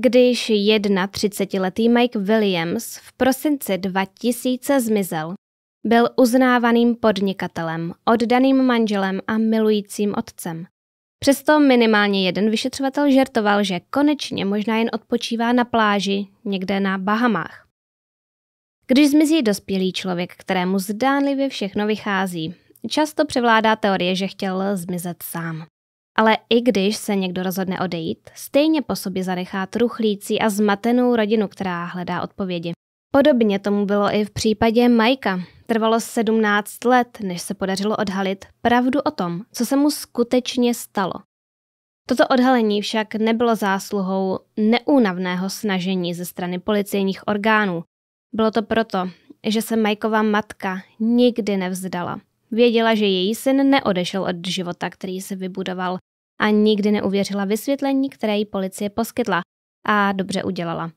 když 31-letý Mike Williams v prosinci 2000 zmizel. Byl uznávaným podnikatelem, oddaným manželem a milujícím otcem. Přesto minimálně jeden vyšetřovatel žertoval, že konečně možná jen odpočívá na pláži někde na Bahamách. Když zmizí dospělý člověk, kterému zdánlivě všechno vychází, často převládá teorie, že chtěl zmizet sám. Ale i když se někdo rozhodne odejít, stejně po sobě zanechá truchlící a zmatenou rodinu, která hledá odpovědi. Podobně tomu bylo i v případě Majka. Trvalo 17 let, než se podařilo odhalit pravdu o tom, co se mu skutečně stalo. Toto odhalení však nebylo zásluhou neúnavného snažení ze strany policejních orgánů. Bylo to proto, že se Majkova matka nikdy nevzdala. Věděla, že její syn neodešel od života, který se vybudoval a nikdy neuvěřila vysvětlení, které jí policie poskytla. A dobře udělala.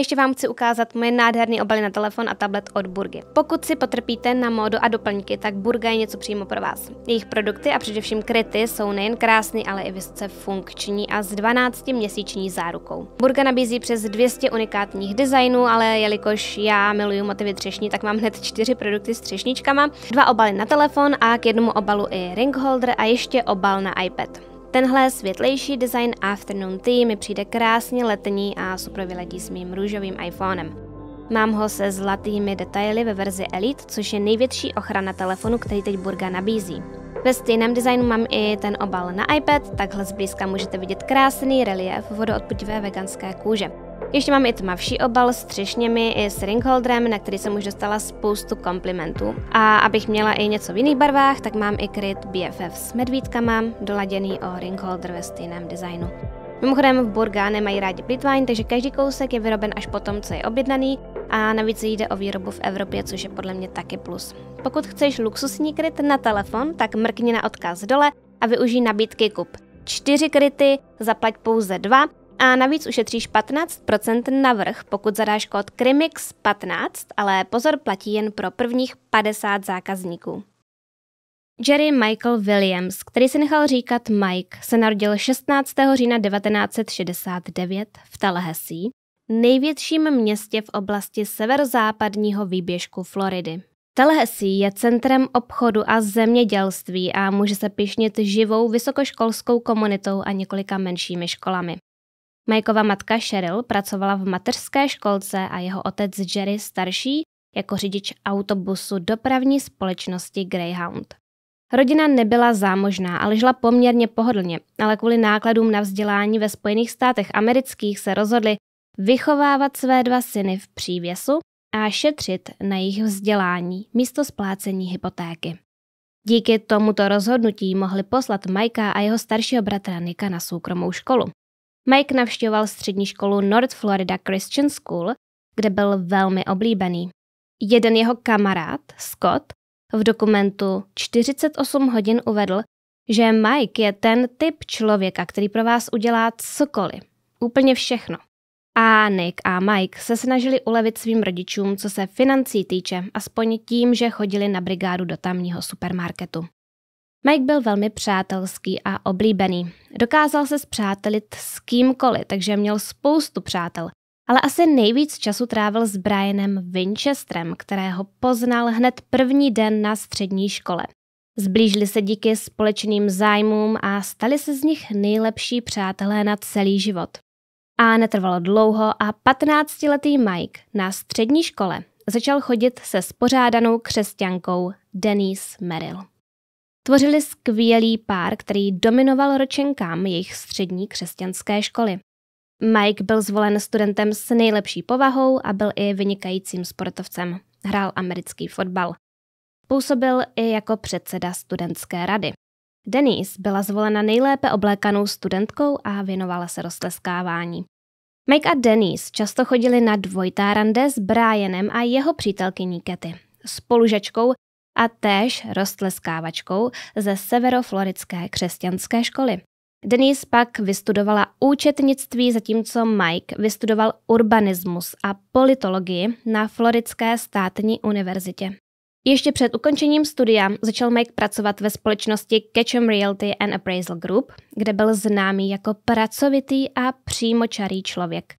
ještě vám chci ukázat moje nádherný obaly na telefon a tablet od Burgy. Pokud si potrpíte na módu a doplňky, tak Burga je něco přímo pro vás. Jejich produkty a především kryty jsou nejen krásný, ale i vysoce funkční a s 12-měsíční zárukou. Burga nabízí přes 200 unikátních designů, ale jelikož já miluju motivy třešní, tak mám hned čtyři produkty s třešničkama, dva obaly na telefon a k jednomu obalu i ring holder a ještě obal na iPad. Tenhle světlejší design Afternoon Tea mi přijde krásně letní a super vyletí s mým růžovým iPhonem. Mám ho se zlatými detaily ve verzi Elite, což je největší ochrana telefonu, který teď Burga nabízí. Ve stejném designu mám i ten obal na iPad, takhle zblízka můžete vidět krásný relief vodoodpudivé veganské kůže. Ještě mám i tmavší obal s třešněmi i s ringholderem, na který jsem už dostala spoustu komplimentů. A abych měla i něco v jiných barvách, tak mám i kryt BFF s medvídkama, doladěný o ringholder ve stejném designu. Mimochodem v Borgáne mají rádi Bitwine, takže každý kousek je vyroben až po tom, co je objednaný a navíc jde o výrobu v Evropě, což je podle mě taky plus. Pokud chceš luxusní kryt na telefon, tak mrkni na odkaz dole a využij nabídky kup. Čtyři kryty, zaplať pouze dva a navíc ušetříš 15% na vrch, pokud zadáš kód CRIMIX15, ale pozor platí jen pro prvních 50 zákazníků. Jerry Michael Williams, který se nechal říkat Mike, se narodil 16. října 1969 v Tallahassee, největším městě v oblasti severozápadního výběžku Floridy. Tallahassee je centrem obchodu a zemědělství a může se pišnit živou vysokoškolskou komunitou a několika menšími školami. Majkova matka Cheryl pracovala v mateřské školce a jeho otec Jerry starší jako řidič autobusu dopravní společnosti Greyhound. Rodina nebyla zámožná, ale žila poměrně pohodlně, ale kvůli nákladům na vzdělání ve Spojených státech amerických se rozhodli vychovávat své dva syny v přívěsu a šetřit na jejich vzdělání místo splácení hypotéky. Díky tomuto rozhodnutí mohli poslat Majka a jeho staršího bratra Nika na soukromou školu. Mike navštěvoval střední školu North Florida Christian School, kde byl velmi oblíbený. Jeden jeho kamarád, Scott, v dokumentu 48 hodin uvedl, že Mike je ten typ člověka, který pro vás udělá cokoliv, úplně všechno. A Nick a Mike se snažili ulevit svým rodičům, co se financí týče, aspoň tím, že chodili na brigádu do tamního supermarketu. Mike byl velmi přátelský a oblíbený. Dokázal se zpřátelit s kýmkoliv, takže měl spoustu přátel. Ale asi nejvíc času trávil s Brianem Winchesterem, kterého poznal hned první den na střední škole. Zblížili se díky společným zájmům a stali se z nich nejlepší přátelé na celý život. A netrvalo dlouho a 15-letý Mike na střední škole začal chodit se spořádanou křesťankou Denise Merrill. Tvořili skvělý pár, který dominoval ročenkám jejich střední křesťanské školy. Mike byl zvolen studentem s nejlepší povahou a byl i vynikajícím sportovcem. Hrál americký fotbal. Působil i jako předseda studentské rady. Denise byla zvolena nejlépe oblékanou studentkou a věnovala se rozleskávání. Mike a Denise často chodili na dvojtá rande s Brianem a jeho přítelkyní Kety. spolužačkou, a též rostleskávačkou ze severoflorické křesťanské školy. Denise pak vystudovala účetnictví, zatímco Mike vystudoval urbanismus a politologii na Floridské státní univerzitě. Ještě před ukončením studia začal Mike pracovat ve společnosti Ketchum Realty and Appraisal Group, kde byl známý jako pracovitý a přímočarý člověk.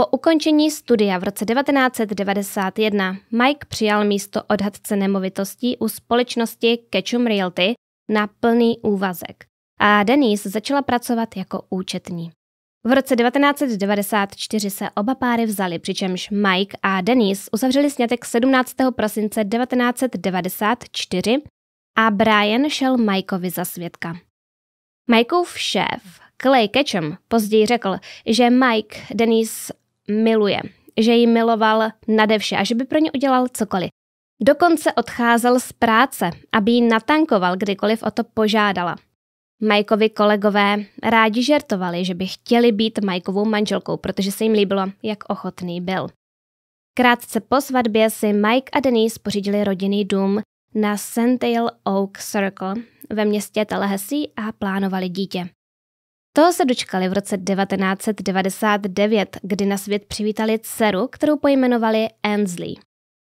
Po ukončení studia v roce 1991 Mike přijal místo odhadce nemovitostí u společnosti Ketchum Realty na plný úvazek a Denise začala pracovat jako účetní. V roce 1994 se oba páry vzali, přičemž Mike a Denise uzavřeli snětek 17. prosince 1994 a Brian šel Mikeovi za svědka. Mikeův šéf Clay Ketchum později řekl, že Mike Denise miluje, že ji miloval nade vše a že by pro ně udělal cokoliv. Dokonce odcházel z práce, aby ji natankoval, kdykoliv o to požádala. Majkovi kolegové rádi žertovali, že by chtěli být Majkovou manželkou, protože se jim líbilo, jak ochotný byl. Krátce po svatbě si Mike a Denise pořídili rodinný dům na Sentail Oak Circle ve městě Tallahassee a plánovali dítě. Toho se dočkali v roce 1999, kdy na svět přivítali dceru, kterou pojmenovali Ansley.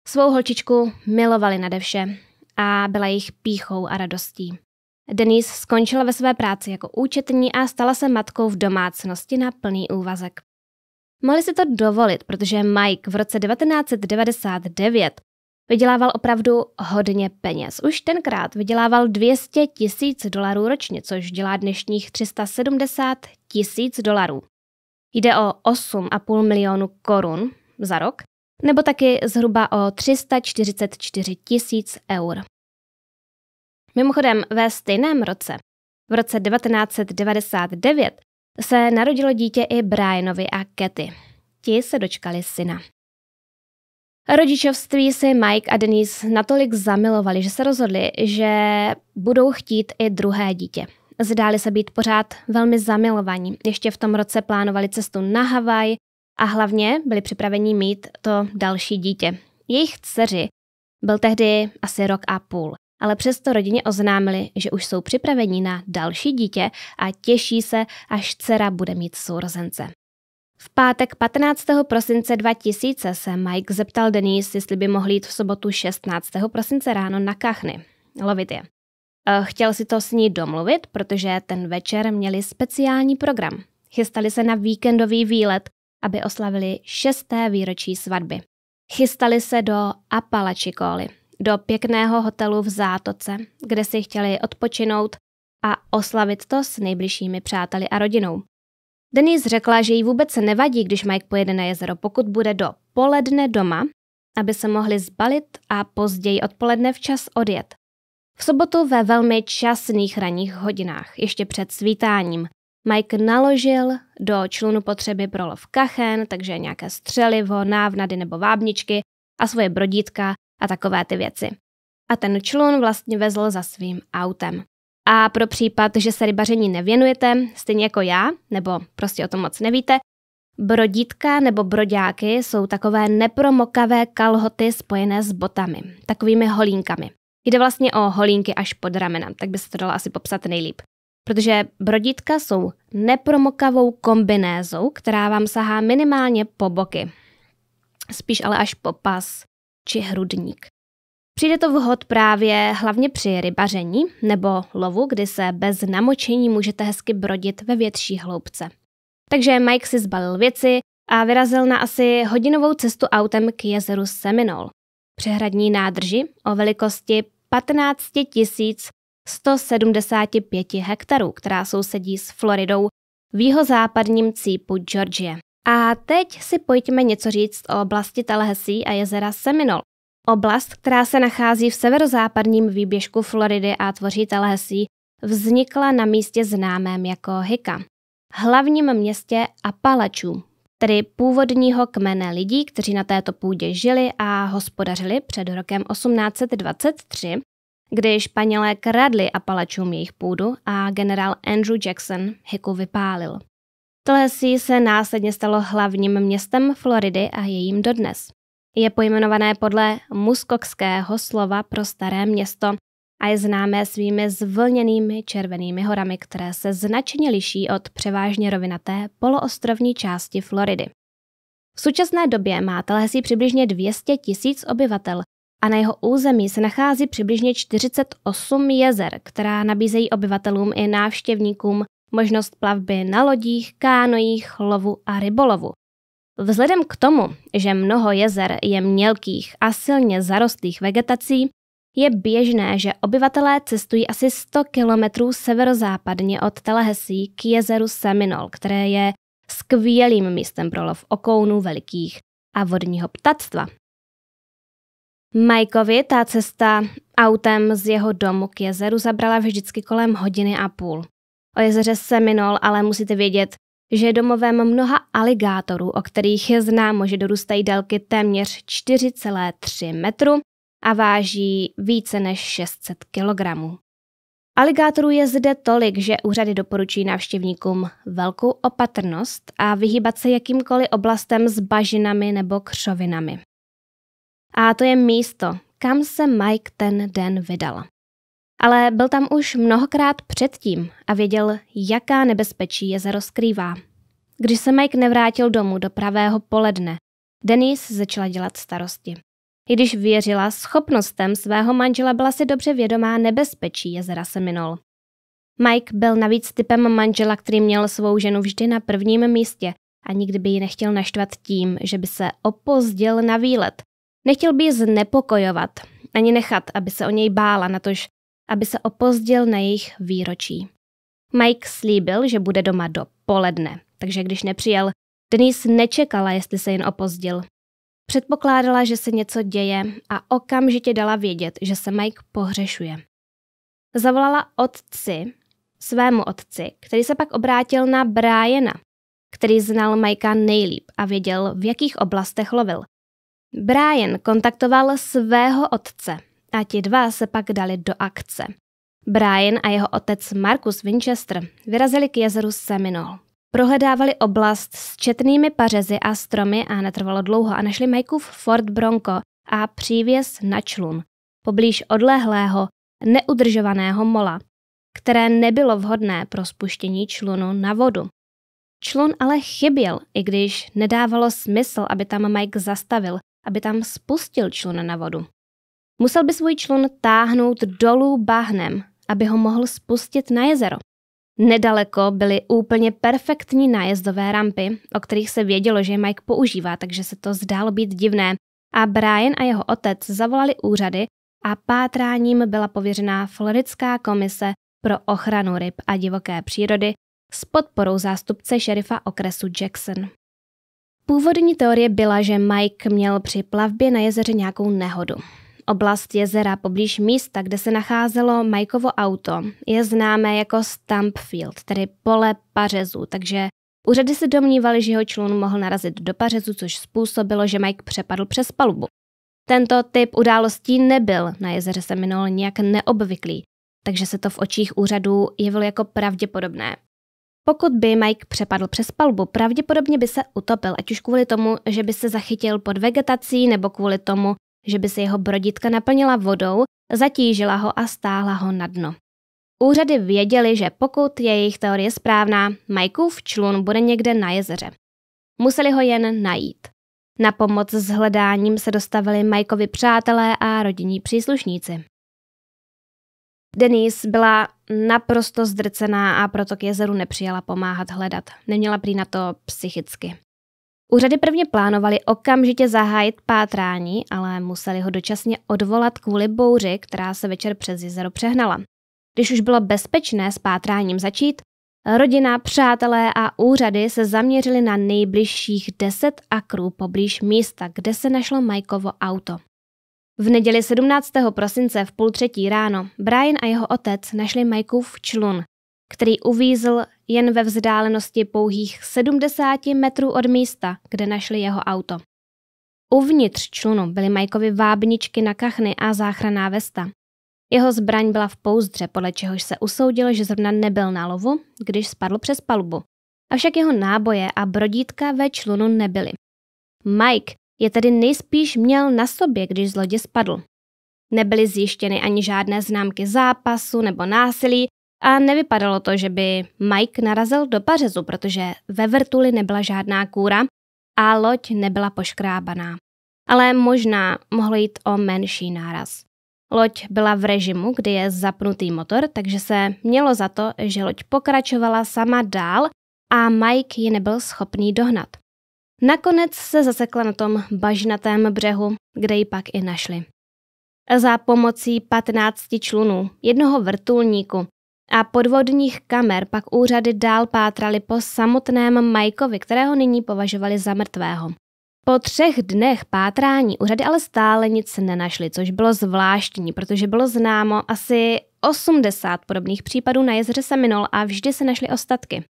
Svou holčičku milovali nade vše a byla jejich píchou a radostí. Denise skončila ve své práci jako účetní a stala se matkou v domácnosti na plný úvazek. Mohli si to dovolit, protože Mike v roce 1999 vydělával opravdu hodně peněz. Už tenkrát vydělával 200 tisíc dolarů ročně, což dělá dnešních 370 tisíc dolarů. Jde o 8,5 milionu korun za rok, nebo taky zhruba o 344 tisíc eur. Mimochodem, ve stejném roce, v roce 1999, se narodilo dítě i Brianovi a Katy. Ti se dočkali syna. Rodičovství si Mike a Denise natolik zamilovali, že se rozhodli, že budou chtít i druhé dítě. Zdáli se být pořád velmi zamilovaní. Ještě v tom roce plánovali cestu na Havaj a hlavně byli připraveni mít to další dítě. Jejich dceři byl tehdy asi rok a půl, ale přesto rodině oznámili, že už jsou připraveni na další dítě a těší se, až dcera bude mít sourozence. V pátek 15. prosince 2000 se Mike zeptal Denise, jestli by mohl jít v sobotu 16. prosince ráno na kachny, lovit je. Eh, chtěl si to s ní domluvit, protože ten večer měli speciální program. Chystali se na víkendový výlet, aby oslavili šesté výročí svatby. Chystali se do Apalačikóly, do pěkného hotelu v Zátoce, kde si chtěli odpočinout a oslavit to s nejbližšími přáteli a rodinou. Denise řekla, že jí vůbec se nevadí, když Mike pojede na jezero, pokud bude do poledne doma, aby se mohli zbalit a později odpoledne včas odjet. V sobotu ve velmi časných ranních hodinách, ještě před svítáním, Mike naložil do člunu potřeby pro lov kachen, takže nějaké střelivo, návnady nebo vábničky a svoje brodítka a takové ty věci. A ten člun vlastně vezl za svým autem. A pro případ, že se rybaření nevěnujete, stejně jako já, nebo prostě o tom moc nevíte, brodítka nebo broďáky jsou takové nepromokavé kalhoty spojené s botami, takovými holínkami. Jde vlastně o holínky až pod ramena, tak by se to dalo asi popsat nejlíp. Protože brodítka jsou nepromokavou kombinézou, která vám sahá minimálně po boky. Spíš ale až po pas či hrudník. Přijde to vhod právě hlavně při rybaření nebo lovu, kdy se bez namočení můžete hezky brodit ve větší hloubce. Takže Mike si zbalil věci a vyrazil na asi hodinovou cestu autem k jezeru Seminol, přehradní nádrži o velikosti 15 175 hektarů, která sousedí s Floridou v jihozápadním cípu Georgie. A teď si pojďme něco říct o oblasti Tallahassee a jezera Seminole, Oblast, která se nachází v severozápadním výběžku Floridy a tvoří Tallahassee, vznikla na místě známém jako Hika, hlavním městě Apalačů, tedy původního kmene lidí, kteří na této půdě žili a hospodařili před rokem 1823, kdy Španělé kradli Apalačům jejich půdu a generál Andrew Jackson Hiku vypálil. Tallahassee se následně stalo hlavním městem Floridy a jejím dodnes je pojmenované podle muskokského slova pro staré město a je známé svými zvlněnými červenými horami, které se značně liší od převážně rovinaté poloostrovní části Floridy. V současné době má Tallahassee přibližně 200 tisíc obyvatel a na jeho území se nachází přibližně 48 jezer, která nabízejí obyvatelům i návštěvníkům možnost plavby na lodích, kánojích, lovu a rybolovu, Vzhledem k tomu, že mnoho jezer je mělkých a silně zarostlých vegetací, je běžné, že obyvatelé cestují asi 100 kilometrů severozápadně od Telehesí k jezeru Seminol, které je skvělým místem pro lov okounů velikých a vodního ptactva. Mikeovi ta cesta autem z jeho domu k jezeru zabrala vždycky kolem hodiny a půl. O jezeře Seminol ale musíte vědět že je domovem mnoha aligátorů, o kterých je známo, že dorůstají délky téměř 4,3 metru a váží více než 600 kg. Aligátorů je zde tolik, že úřady doporučují návštěvníkům velkou opatrnost a vyhýbat se jakýmkoliv oblastem s bažinami nebo křovinami. A to je místo, kam se Mike ten den vydal ale byl tam už mnohokrát předtím a věděl, jaká nebezpečí je rozkrývá. Když se Mike nevrátil domů do pravého poledne, Denise začala dělat starosti. I když věřila schopnostem svého manžela, byla si dobře vědomá nebezpečí jezera Seminol. Mike byl navíc typem manžela, který měl svou ženu vždy na prvním místě a nikdy by ji nechtěl naštvat tím, že by se opozdil na výlet. Nechtěl by ji znepokojovat, ani nechat, aby se o něj bála, natož aby se opozdil na jejich výročí. Mike slíbil, že bude doma do poledne, takže když nepřijel, Denise nečekala, jestli se jen opozdil. Předpokládala, že se něco děje a okamžitě dala vědět, že se Mike pohřešuje. Zavolala otci, svému otci, který se pak obrátil na Briana, který znal Mikea nejlíp a věděl, v jakých oblastech lovil. Brian kontaktoval svého otce a ti dva se pak dali do akce. Brian a jeho otec Marcus Winchester vyrazili k jezeru Seminole. Prohledávali oblast s četnými pařezy a stromy a netrvalo dlouho a našli v Ford Bronco a přívěs na člun, poblíž odlehlého, neudržovaného mola, které nebylo vhodné pro spuštění člunu na vodu. Člun ale chyběl, i když nedávalo smysl, aby tam Mike zastavil, aby tam spustil člun na vodu. Musel by svůj člun táhnout dolů bahnem, aby ho mohl spustit na jezero. Nedaleko byly úplně perfektní nájezdové rampy, o kterých se vědělo, že Mike používá, takže se to zdálo být divné. A Brian a jeho otec zavolali úřady a pátráním byla pověřená Floridská komise pro ochranu ryb a divoké přírody s podporou zástupce šerifa okresu Jackson. Původní teorie byla, že Mike měl při plavbě na jezeře nějakou nehodu. Oblast jezera poblíž místa, kde se nacházelo Majkovo auto, je známé jako Stumpfield, tedy pole pařezů, takže úřady se domnívaly, že jeho člun mohl narazit do pařezu, což způsobilo, že Mike přepadl přes palubu. Tento typ událostí nebyl na jezeře minul nijak neobvyklý, takže se to v očích úřadů jevilo jako pravděpodobné. Pokud by Mike přepadl přes palbu, pravděpodobně by se utopil, ať už kvůli tomu, že by se zachytil pod vegetací nebo kvůli tomu, že by se jeho broditka naplnila vodou, zatížila ho a stáhla ho na dno. Úřady věděli, že pokud je jejich teorie správná, Majkův člun bude někde na jezeře. Museli ho jen najít. Na pomoc s hledáním se dostavili Majkovi přátelé a rodinní příslušníci. Denise byla naprosto zdrcená a proto k jezeru nepřijela pomáhat hledat. Neměla prý na to psychicky. Úřady prvně plánovali okamžitě zahájit pátrání, ale museli ho dočasně odvolat kvůli bouři, která se večer přes jezero přehnala. Když už bylo bezpečné s pátráním začít, rodina, přátelé a úřady se zaměřili na nejbližších 10 akrů poblíž místa, kde se našlo Majkovo auto. V neděli 17. prosince v půl třetí ráno Brian a jeho otec našli Majkův člun, který uvízl jen ve vzdálenosti pouhých 70 metrů od místa, kde našli jeho auto. Uvnitř člunu byly Majkovi vábničky na kachny a záchranná vesta. Jeho zbraň byla v pouzdře, podle čehož se usoudilo, že zrovna nebyl na lovu, když spadl přes palubu. Avšak jeho náboje a brodítka ve člunu nebyly. Mike je tedy nejspíš měl na sobě, když z lodě spadl. Nebyly zjištěny ani žádné známky zápasu nebo násilí a nevypadalo to, že by Mike narazil do pařezu, protože ve vrtuli nebyla žádná kůra a loď nebyla poškrábaná. Ale možná mohlo jít o menší náraz. Loď byla v režimu, kdy je zapnutý motor, takže se mělo za to, že loď pokračovala sama dál a Mike ji nebyl schopný dohnat. Nakonec se zasekla na tom bažnatém břehu, kde ji pak i našli. Za pomocí 15 člunů, jednoho vrtulníku a podvodních kamer pak úřady dál pátrali po samotném Majkovi, kterého nyní považovali za mrtvého. Po třech dnech pátrání úřady ale stále nic nenašly, což bylo zvláštní, protože bylo známo asi 80 podobných případů na jezeře minul a vždy se našly ostatky.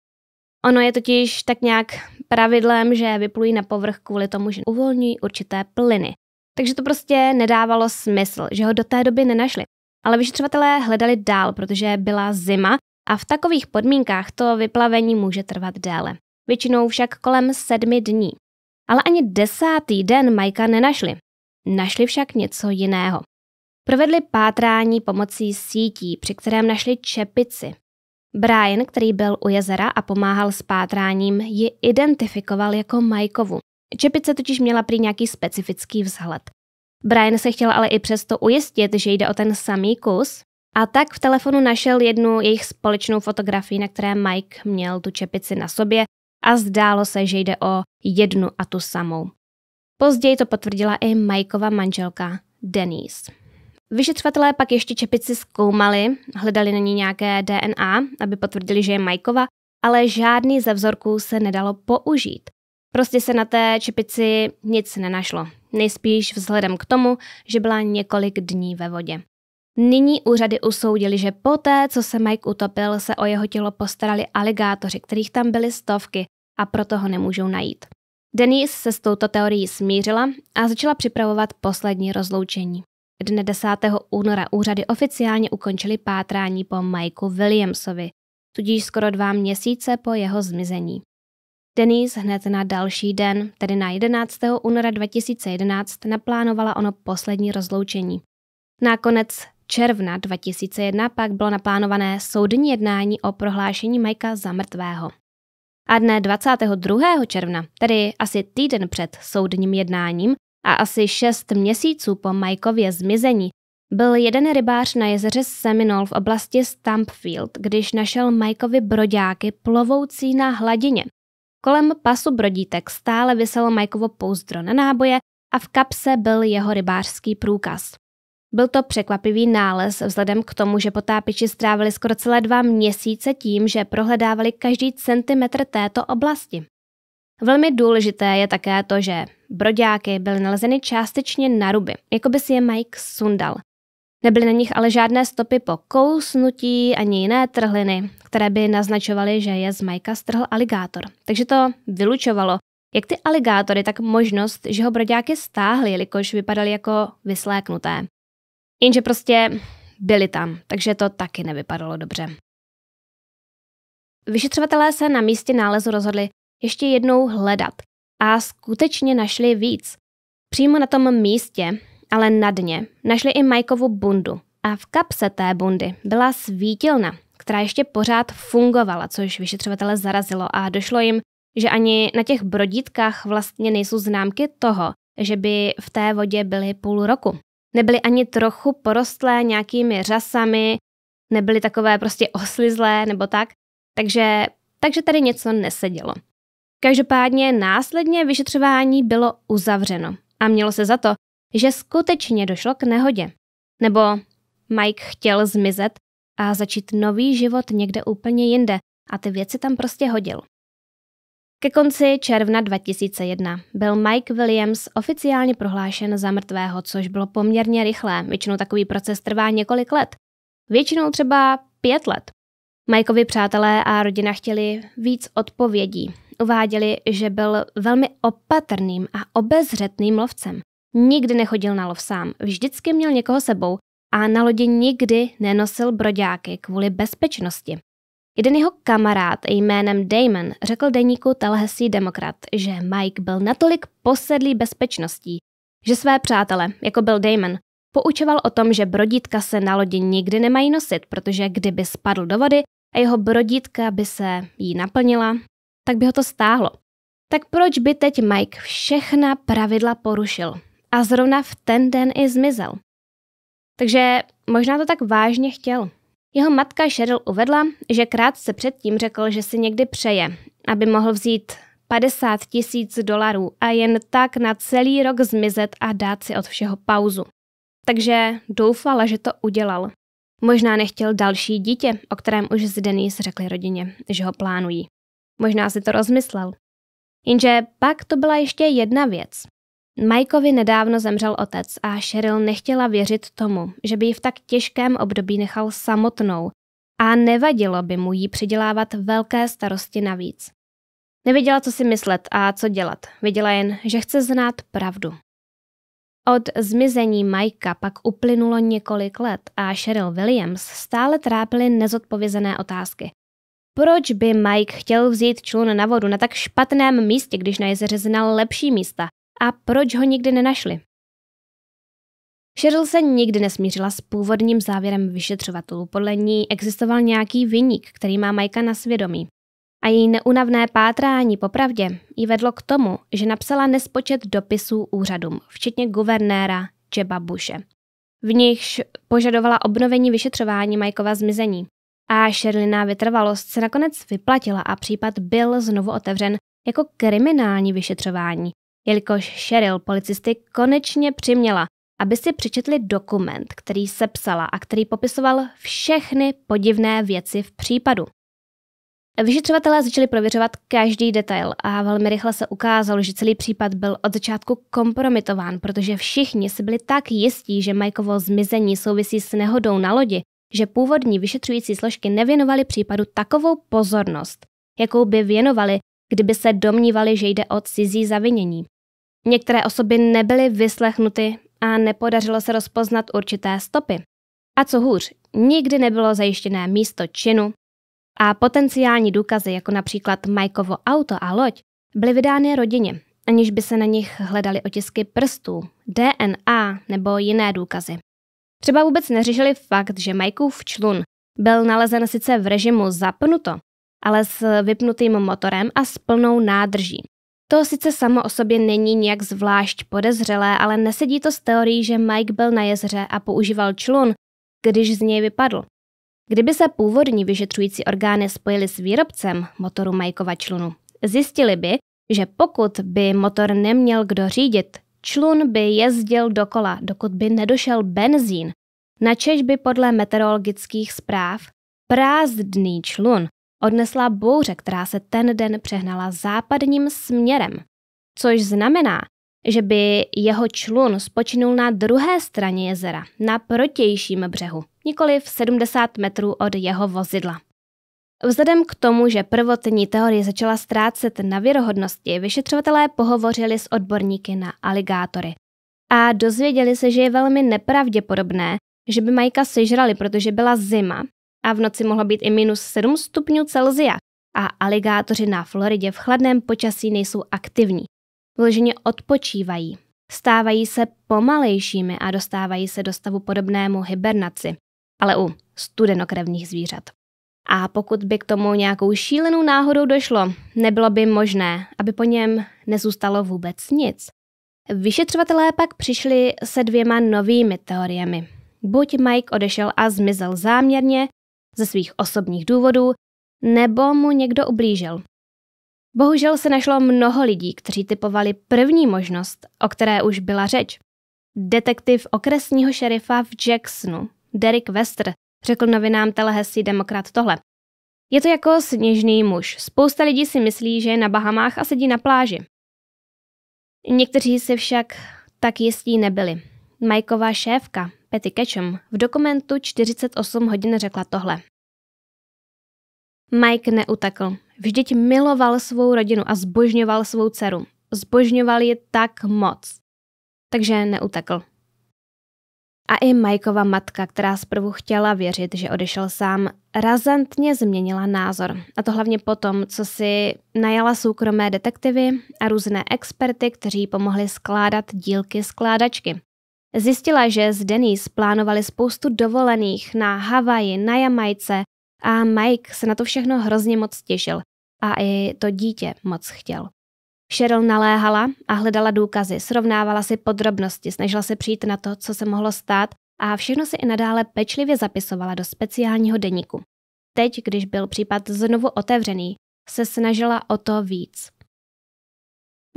Ono je totiž tak nějak pravidlem, že vyplují na povrch kvůli tomu, že uvolňují určité plyny. Takže to prostě nedávalo smysl, že ho do té doby nenašli. Ale vyšetřovatelé hledali dál, protože byla zima a v takových podmínkách to vyplavení může trvat déle. Většinou však kolem sedmi dní. Ale ani desátý den Majka nenašli. Našli však něco jiného. Provedli pátrání pomocí sítí, při kterém našli čepici. Brian, který byl u jezera a pomáhal s pátráním, ji identifikoval jako Majkovu. Čepice totiž měla prý nějaký specifický vzhled. Brian se chtěl ale i přesto ujistit, že jde o ten samý kus, a tak v telefonu našel jednu jejich společnou fotografii, na které Mike měl tu čepici na sobě a zdálo se, že jde o jednu a tu samou. Později to potvrdila i Mikeova manželka Denise. Vyšetřovatelé pak ještě čepici zkoumali, hledali na ní nějaké DNA, aby potvrdili, že je Mikeova, ale žádný ze vzorků se nedalo použít. Prostě se na té čepici nic nenašlo, nejspíš vzhledem k tomu, že byla několik dní ve vodě. Nyní úřady usoudili, že poté, co se Mike utopil, se o jeho tělo postarali aligátoři, kterých tam byly stovky a proto ho nemůžou najít. Denise se s touto teorií smířila a začala připravovat poslední rozloučení. Dne 10. února úřady oficiálně ukončily pátrání po Mikeu Williamsovi, tudíž skoro dva měsíce po jeho zmizení. Denise hned na další den, tedy na 11. února 2011, naplánovala ono poslední rozloučení. Nakonec června 2001 pak bylo naplánované soudní jednání o prohlášení Majka za mrtvého. A dne 22. června, tedy asi týden před soudním jednáním a asi šest měsíců po Majkově zmizení, byl jeden rybář na jezeře Seminole v oblasti Stumpfield, když našel Majkovi broďáky plovoucí na hladině Kolem pasu brodítek stále vyselo Mikeovo pouzdro na náboje a v kapse byl jeho rybářský průkaz. Byl to překvapivý nález vzhledem k tomu, že potápiči strávili skoro celé dva měsíce tím, že prohledávali každý centimetr této oblasti. Velmi důležité je také to, že broďáky byly nalezeny částečně na ruby, jako by si je Mike sundal. Nebyly na nich ale žádné stopy po kousnutí ani jiné trhliny, které by naznačovaly, že je z Majka strhl aligátor. Takže to vylučovalo jak ty aligátory, tak možnost, že ho broďáky stáhly, jelikož vypadaly jako vysléknuté. Jenže prostě byli tam, takže to taky nevypadalo dobře. Vyšetřovatelé se na místě nálezu rozhodli ještě jednou hledat a skutečně našli víc. Přímo na tom místě, ale na dně, našli i Majkovu bundu a v kapse té bundy byla svítilna, která ještě pořád fungovala, což vyšetřovatele zarazilo a došlo jim, že ani na těch brodítkách vlastně nejsou známky toho, že by v té vodě byly půl roku. Nebyly ani trochu porostlé nějakými řasami, nebyly takové prostě oslizlé nebo tak, takže, takže tady něco nesedělo. Každopádně následně vyšetřování bylo uzavřeno a mělo se za to, že skutečně došlo k nehodě. Nebo Mike chtěl zmizet a začít nový život někde úplně jinde a ty věci tam prostě hodil. Ke konci června 2001 byl Mike Williams oficiálně prohlášen za mrtvého, což bylo poměrně rychlé. Většinou takový proces trvá několik let. Většinou třeba pět let. Mikeovi přátelé a rodina chtěli víc odpovědí. Uváděli, že byl velmi opatrným a obezřetným lovcem. Nikdy nechodil na lov sám, vždycky měl někoho sebou a na lodi nikdy nenosil broďáky kvůli bezpečnosti. Jeden jeho kamarád jménem Damon řekl deníku Tallahassee Demokrat, že Mike byl natolik posedlý bezpečností, že své přátele, jako byl Damon, poučoval o tom, že brodítka se na lodi nikdy nemají nosit, protože kdyby spadl do vody a jeho brodítka by se jí naplnila, tak by ho to stáhlo. Tak proč by teď Mike všechna pravidla porušil a zrovna v ten den i zmizel? Takže možná to tak vážně chtěl. Jeho matka Cheryl uvedla, že krátce předtím řekl, že si někdy přeje, aby mohl vzít 50 tisíc dolarů a jen tak na celý rok zmizet a dát si od všeho pauzu. Takže doufala, že to udělal. Možná nechtěl další dítě, o kterém už z Denise řekli rodině, že ho plánují. Možná si to rozmyslel. Jenže pak to byla ještě jedna věc. Majkovi nedávno zemřel otec a Cheryl nechtěla věřit tomu, že by ji v tak těžkém období nechal samotnou a nevadilo by mu jí přidělávat velké starosti navíc. Nevěděla, co si myslet a co dělat, věděla jen, že chce znát pravdu. Od zmizení Majka pak uplynulo několik let a Cheryl Williams stále trápily nezodpovězené otázky. Proč by Mike chtěl vzít člun na vodu na tak špatném místě, když na jezeře znal lepší místa? a proč ho nikdy nenašli. Cheryl se nikdy nesmířila s původním závěrem vyšetřovatelů. Podle ní existoval nějaký vyník, který má Majka na svědomí. A její neunavné pátrání popravdě ji vedlo k tomu, že napsala nespočet dopisů úřadům, včetně guvernéra Jeba Bushe. V nichž požadovala obnovení vyšetřování Majkova zmizení. A Sherlina vytrvalost se nakonec vyplatila a případ byl znovu otevřen jako kriminální vyšetřování, jelikož Cheryl policisty konečně přiměla, aby si přečetli dokument, který se psala a který popisoval všechny podivné věci v případu. Vyšetřovatelé začali prověřovat každý detail a velmi rychle se ukázalo, že celý případ byl od začátku kompromitován, protože všichni si byli tak jistí, že Majkovo zmizení souvisí s nehodou na lodi, že původní vyšetřující složky nevěnovali případu takovou pozornost, jakou by věnovali, kdyby se domnívali, že jde o cizí zavinění. Některé osoby nebyly vyslechnuty a nepodařilo se rozpoznat určité stopy. A co hůř, nikdy nebylo zajištěné místo činu a potenciální důkazy, jako například Majkovo auto a loď, byly vydány rodině, aniž by se na nich hledaly otisky prstů, DNA nebo jiné důkazy. Třeba vůbec neřešili fakt, že Majkův člun byl nalezen sice v režimu zapnuto, ale s vypnutým motorem a s plnou nádrží, to sice samo o sobě není nějak zvlášť podezřelé, ale nesedí to s teorií, že Mike byl na jezře a používal člun, když z něj vypadl. Kdyby se původní vyšetřující orgány spojili s výrobcem motoru Mikeova člunu, zjistili by, že pokud by motor neměl kdo řídit, člun by jezdil dokola, dokud by nedošel benzín, načež by podle meteorologických zpráv prázdný člun odnesla bouře, která se ten den přehnala západním směrem, což znamená, že by jeho člun spočinul na druhé straně jezera, na protějším břehu, nikoli v 70 metrů od jeho vozidla. Vzhledem k tomu, že prvotní teorie začala ztrácet na věrohodnosti, vyšetřovatelé pohovořili s odborníky na aligátory a dozvěděli se, že je velmi nepravděpodobné, že by Majka sežrali, protože byla zima a v noci mohlo být i minus 7 stupňů Celzia a aligátoři na Floridě v chladném počasí nejsou aktivní. Vloženě odpočívají. Stávají se pomalejšími a dostávají se do stavu podobnému hibernaci, ale u studenokrevních zvířat. A pokud by k tomu nějakou šílenou náhodou došlo, nebylo by možné, aby po něm nezůstalo vůbec nic. Vyšetřovatelé pak přišli se dvěma novými teoriemi. Buď Mike odešel a zmizel záměrně, ze svých osobních důvodů nebo mu někdo ublížil. Bohužel se našlo mnoho lidí, kteří typovali první možnost, o které už byla řeč. Detektiv okresního šerifa v Jacksonu, Derek Wester, řekl novinám Telehesi Demokrat tohle. Je to jako sněžný muž. Spousta lidí si myslí, že je na Bahamách a sedí na pláži. Někteří si však tak jistí nebyli. Majková šéfka Patty Ketchum v dokumentu 48 hodin řekla tohle. Mike neutakl. Vždyť miloval svou rodinu a zbožňoval svou dceru. Zbožňoval ji tak moc. Takže neutakl. A i Mikeova matka, která zprvu chtěla věřit, že odešel sám, razantně změnila názor. A to hlavně potom, co si najala soukromé detektivy a různé experty, kteří pomohli skládat dílky skládačky. Zjistila, že s Denise plánovali spoustu dovolených na Havaji, na Jamajce a Mike se na to všechno hrozně moc těšil a i to dítě moc chtěl. Cheryl naléhala a hledala důkazy, srovnávala si podrobnosti, snažila se přijít na to, co se mohlo stát a všechno si i nadále pečlivě zapisovala do speciálního deníku. Teď, když byl případ znovu otevřený, se snažila o to víc.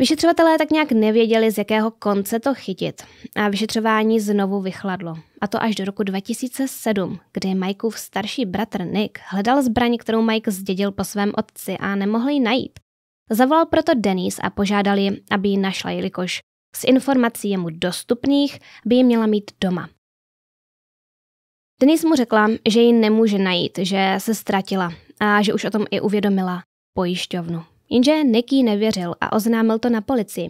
Vyšetřovatelé tak nějak nevěděli, z jakého konce to chytit a vyšetřování znovu vychladlo. A to až do roku 2007, kdy Mikeův starší bratr Nick hledal zbraň, kterou Mike zdědil po svém otci a nemohl ji najít. Zavolal proto Denise a požádal ji, aby ji našla, jelikož z informací jemu dostupných by ji měla mít doma. Denise mu řekla, že ji nemůže najít, že se ztratila a že už o tom i uvědomila pojišťovnu jenže Nicky nevěřil a oznámil to na policii.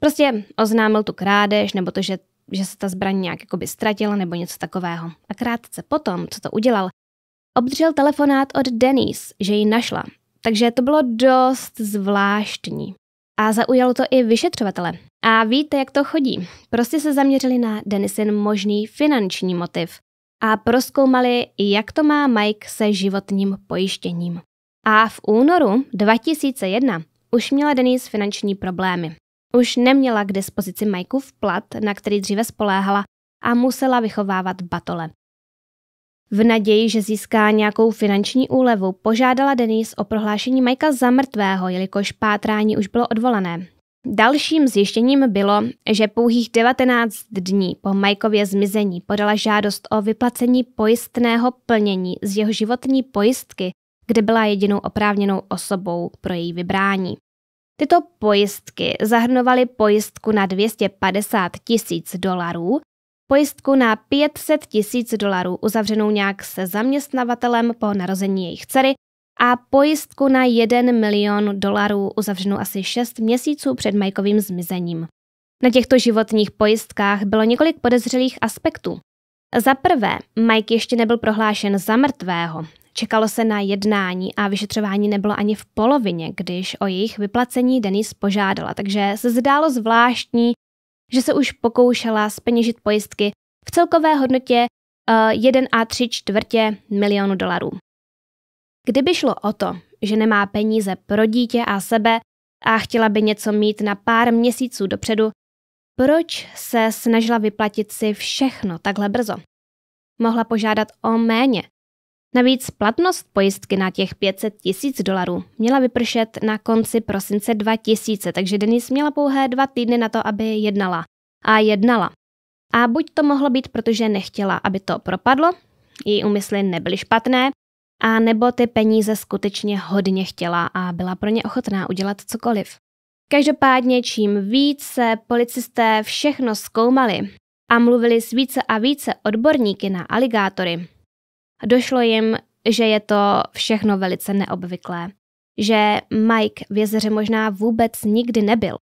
Prostě oznámil tu krádež nebo to, že, že se ta zbraň nějak jakoby ztratila nebo něco takového. A krátce potom, co to udělal, obdržel telefonát od Denise, že ji našla. Takže to bylo dost zvláštní. A zaujalo to i vyšetřovatele. A víte, jak to chodí. Prostě se zaměřili na Denisin možný finanční motiv a proskoumali, jak to má Mike se životním pojištěním. A v únoru 2001 už měla Denise finanční problémy. Už neměla k dispozici v plat, na který dříve spoléhala a musela vychovávat batole. V naději, že získá nějakou finanční úlevu, požádala Denise o prohlášení Majka za mrtvého, jelikož pátrání už bylo odvolané. Dalším zjištěním bylo, že pouhých 19 dní po Majkově zmizení podala žádost o vyplacení pojistného plnění z jeho životní pojistky kde byla jedinou oprávněnou osobou pro její vybrání. Tyto pojistky zahrnovaly pojistku na 250 tisíc dolarů, pojistku na 500 tisíc dolarů uzavřenou nějak se zaměstnavatelem po narození jejich dcery a pojistku na 1 milion dolarů uzavřenou asi 6 měsíců před Majkovým zmizením. Na těchto životních pojistkách bylo několik podezřelých aspektů. Za prvé, Mike ještě nebyl prohlášen za mrtvého, Čekalo se na jednání a vyšetřování nebylo ani v polovině, když o jejich vyplacení Denis požádala, takže se zdálo zvláštní, že se už pokoušela speněžit pojistky v celkové hodnotě eh, a 3 čtvrtě milionu dolarů. Kdyby šlo o to, že nemá peníze pro dítě a sebe a chtěla by něco mít na pár měsíců dopředu, proč se snažila vyplatit si všechno takhle brzo? Mohla požádat o méně, Navíc platnost pojistky na těch 500 tisíc dolarů měla vypršet na konci prosince 2000, takže Denise měla pouhé dva týdny na to, aby jednala. A jednala. A buď to mohlo být, protože nechtěla, aby to propadlo, její úmysly nebyly špatné, a nebo ty peníze skutečně hodně chtěla a byla pro ně ochotná udělat cokoliv. Každopádně čím více policisté všechno zkoumali a mluvili s více a více odborníky na aligátory, Došlo jim, že je to všechno velice neobvyklé, že Mike v jezeře možná vůbec nikdy nebyl.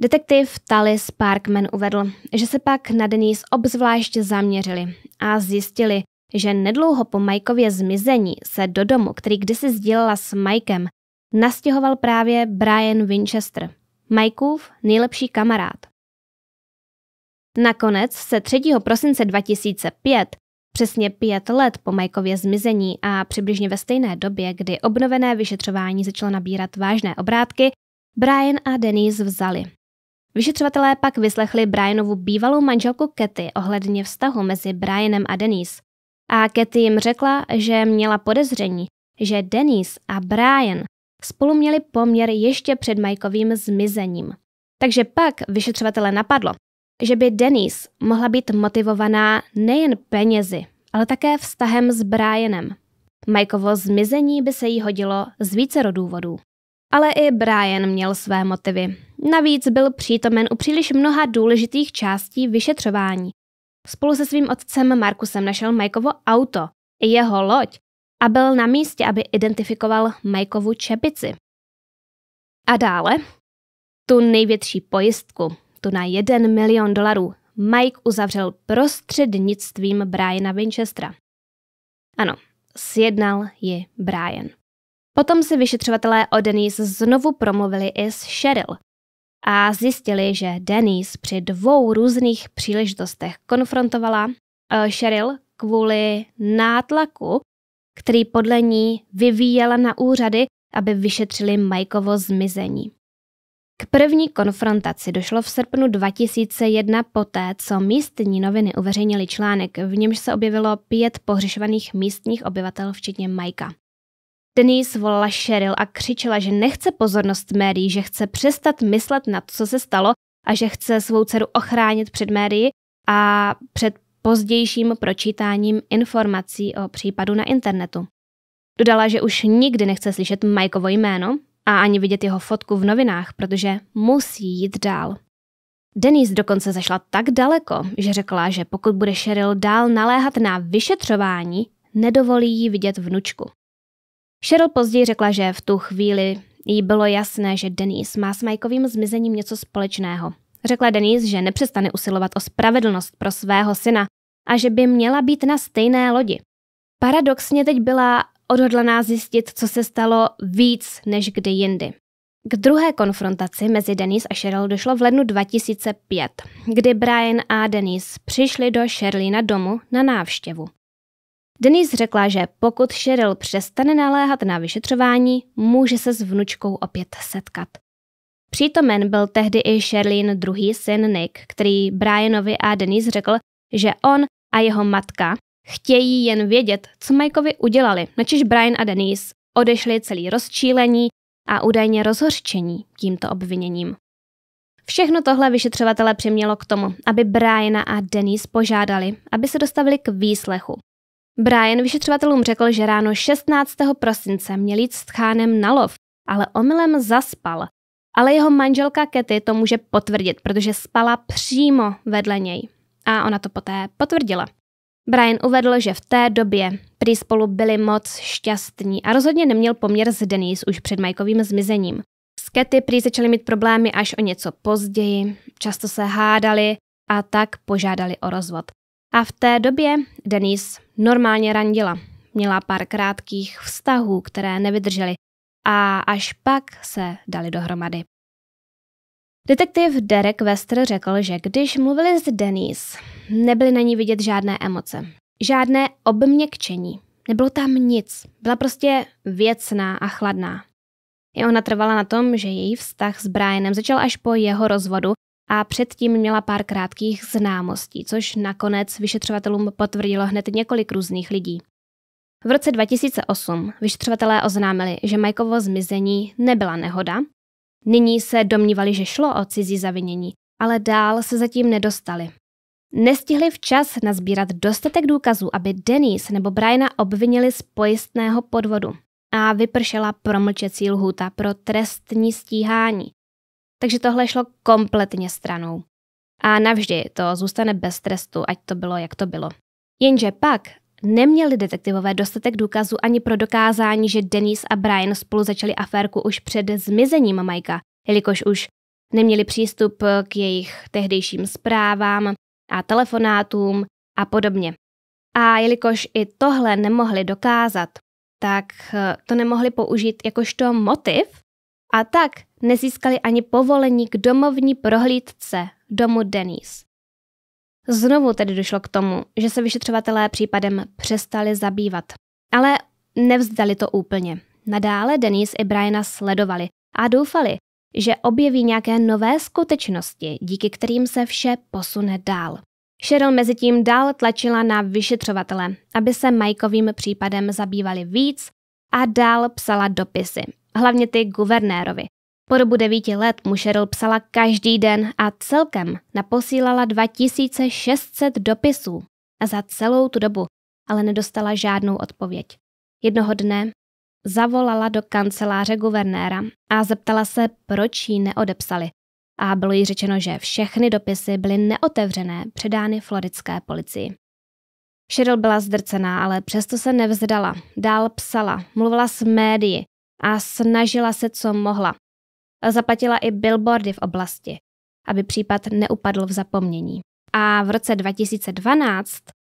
Detektiv Talis Parkman uvedl, že se pak na Denise obzvlášť zaměřili a zjistili, že nedlouho po Mikeově zmizení se do domu, který kdysi sdílela s Mikem, nastěhoval právě Brian Winchester, Mikeův nejlepší kamarád. Nakonec se 3. prosince 2005 Přesně pět let po Majkově zmizení a přibližně ve stejné době, kdy obnovené vyšetřování začalo nabírat vážné obrátky, Brian a Denise vzali. Vyšetřovatelé pak vyslechli Brianovu bývalou manželku Katy ohledně vztahu mezi Brianem a Denise. A Kety jim řekla, že měla podezření, že Denise a Brian spolu měli poměr ještě před Majkovým zmizením. Takže pak vyšetřovatele napadlo, že by Denise mohla být motivovaná nejen penězi, ale také vztahem s Brianem. Mikeovo zmizení by se jí hodilo z více důvodů. Ale i Brian měl své motivy. Navíc byl přítomen u příliš mnoha důležitých částí vyšetřování. Spolu se svým otcem Markusem našel Mikeovo auto jeho loď a byl na místě, aby identifikoval Mikeovu čepici. A dále tu největší pojistku, to na 1 milion dolarů Mike uzavřel prostřednictvím Briana Winchestera. Ano, sjednal ji Brian. Potom si vyšetřovatelé o Denise znovu promluvili i s Cheryl a zjistili, že Denise při dvou různých příležitostech konfrontovala uh, Cheryl kvůli nátlaku, který podle ní vyvíjela na úřady, aby vyšetřili Mikeovo zmizení. K první konfrontaci došlo v srpnu 2001 poté, co místní noviny uveřejnili článek, v němž se objevilo pět pohřešovaných místních obyvatel, včetně Majka. Denise volala Cheryl a křičela, že nechce pozornost médií, že chce přestat myslet na to, co se stalo a že chce svou dceru ochránit před médií a před pozdějším pročítáním informací o případu na internetu. Dodala, že už nikdy nechce slyšet Majkovo jméno a ani vidět jeho fotku v novinách, protože musí jít dál. Denise dokonce zašla tak daleko, že řekla, že pokud bude Cheryl dál naléhat na vyšetřování, nedovolí jí vidět vnučku. Cheryl později řekla, že v tu chvíli jí bylo jasné, že Denise má s Mikeovým zmizením něco společného. Řekla Denise, že nepřestane usilovat o spravedlnost pro svého syna a že by měla být na stejné lodi. Paradoxně teď byla odhodlaná zjistit, co se stalo víc než kdy jindy. K druhé konfrontaci mezi Denise a Cheryl došlo v lednu 2005, kdy Brian a Denise přišli do Sherlina domu na návštěvu. Denise řekla, že pokud Cheryl přestane naléhat na vyšetřování, může se s vnučkou opět setkat. Přítomen byl tehdy i Sherlin druhý syn Nick, který Brianovi a Denise řekl, že on a jeho matka Chtějí jen vědět, co Mikeovi udělali, načež Brian a Denise odešli celý rozčílení a údajně rozhořčení tímto obviněním. Všechno tohle vyšetřovatele přimělo k tomu, aby Briana a Denise požádali, aby se dostavili k výslechu. Brian vyšetřovatelům řekl, že ráno 16. prosince měl jít s tchánem na lov, ale omylem zaspal. Ale jeho manželka Kety to může potvrdit, protože spala přímo vedle něj. A ona to poté potvrdila – Brian uvedl, že v té době prý spolu byli moc šťastní a rozhodně neměl poměr s Denise už před Mikeovým zmizením. S Katy prý začaly mít problémy až o něco později, často se hádali a tak požádali o rozvod. A v té době Denise normálně randila. Měla pár krátkých vztahů, které nevydržely a až pak se dali dohromady. Detektiv Derek Wester řekl, že když mluvili s Denise, Nebyly na ní vidět žádné emoce. Žádné obměkčení. Nebylo tam nic. Byla prostě věcná a chladná. I ona trvala na tom, že její vztah s Brianem začal až po jeho rozvodu a předtím měla pár krátkých známostí, což nakonec vyšetřovatelům potvrdilo hned několik různých lidí. V roce 2008 vyšetřovatelé oznámili, že Majkovo zmizení nebyla nehoda. Nyní se domnívali, že šlo o cizí zavinění, ale dál se zatím nedostali Nestihli včas nazbírat dostatek důkazů, aby Denise nebo Briana obvinili z pojistného podvodu a vypršela promlčecí lhuta pro trestní stíhání. Takže tohle šlo kompletně stranou. A navždy to zůstane bez trestu, ať to bylo, jak to bylo. Jenže pak neměli detektivové dostatek důkazů ani pro dokázání, že Denise a Brian spolu začali aférku už před zmizením Majka, jelikož už neměli přístup k jejich tehdejším zprávám, a telefonátům a podobně. A jelikož i tohle nemohli dokázat, tak eh, to nemohli použít jakožto motiv a tak nezískali ani povolení k domovní prohlídce domu Denise. Znovu tedy došlo k tomu, že se vyšetřovatelé případem přestali zabývat. Ale nevzdali to úplně. Nadále Denise i Briana sledovali a doufali, že objeví nějaké nové skutečnosti, díky kterým se vše posune dál. Cheryl tím dál tlačila na vyšetřovatele, aby se Mikeovým případem zabývali víc a dál psala dopisy, hlavně ty guvernérovi. Po dobu devíti let mu Cheryl psala každý den a celkem naposílala 2600 dopisů za celou tu dobu, ale nedostala žádnou odpověď. Jednoho dne Zavolala do kanceláře guvernéra a zeptala se, proč ji neodepsali. A bylo jí řečeno, že všechny dopisy byly neotevřené, předány floridské policii. Cheryl byla zdrcená, ale přesto se nevzdala. Dál psala, mluvila s médii a snažila se, co mohla. Zaplatila i billboardy v oblasti, aby případ neupadl v zapomnění. A v roce 2012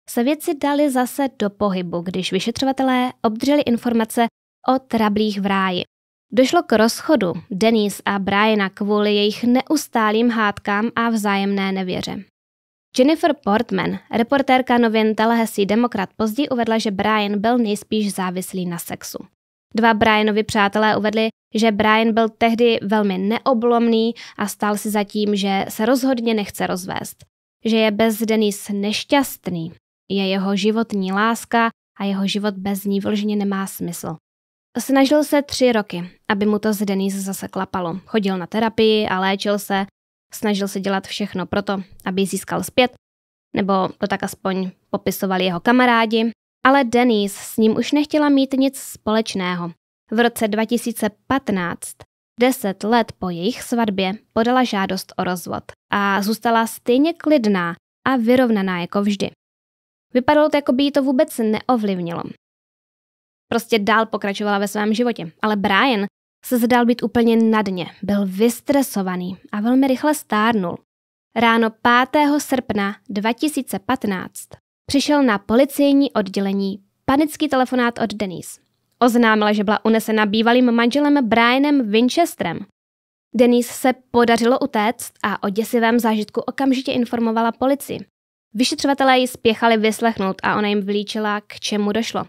se věci dali zase do pohybu, když vyšetřovatelé obdrželi informace o trablích v ráji. Došlo k rozchodu Denise a Briana kvůli jejich neustálým hádkám a vzájemné nevěře. Jennifer Portman, reportérka novin Tallahassee Demokrat, později uvedla, že Brian byl nejspíš závislý na sexu. Dva Brianovi přátelé uvedli, že Brian byl tehdy velmi neoblomný a stál si za tím, že se rozhodně nechce rozvést. Že je bez Denise nešťastný, je jeho životní láska a jeho život bez ní vlžně nemá smysl. Snažil se tři roky, aby mu to s Denise zase klapalo. Chodil na terapii a léčil se, snažil se dělat všechno proto, aby získal zpět, nebo to tak aspoň popisovali jeho kamarádi, ale Denise s ním už nechtěla mít nic společného. V roce 2015, deset let po jejich svatbě, podala žádost o rozvod a zůstala stejně klidná a vyrovnaná jako vždy. Vypadalo to, jako by jí to vůbec neovlivnilo. Prostě dál pokračovala ve svém životě. Ale Brian se zdal být úplně na dně, byl vystresovaný a velmi rychle stárnul. Ráno 5. srpna 2015 přišel na policejní oddělení panický telefonát od Denise. Oznámila, že byla unesena bývalým manželem Brianem Winchesterem. Denise se podařilo utéct a o děsivém zážitku okamžitě informovala policii. Vyšetřovatelé ji spěchali vyslechnout a ona jim vlíčila, k čemu došlo.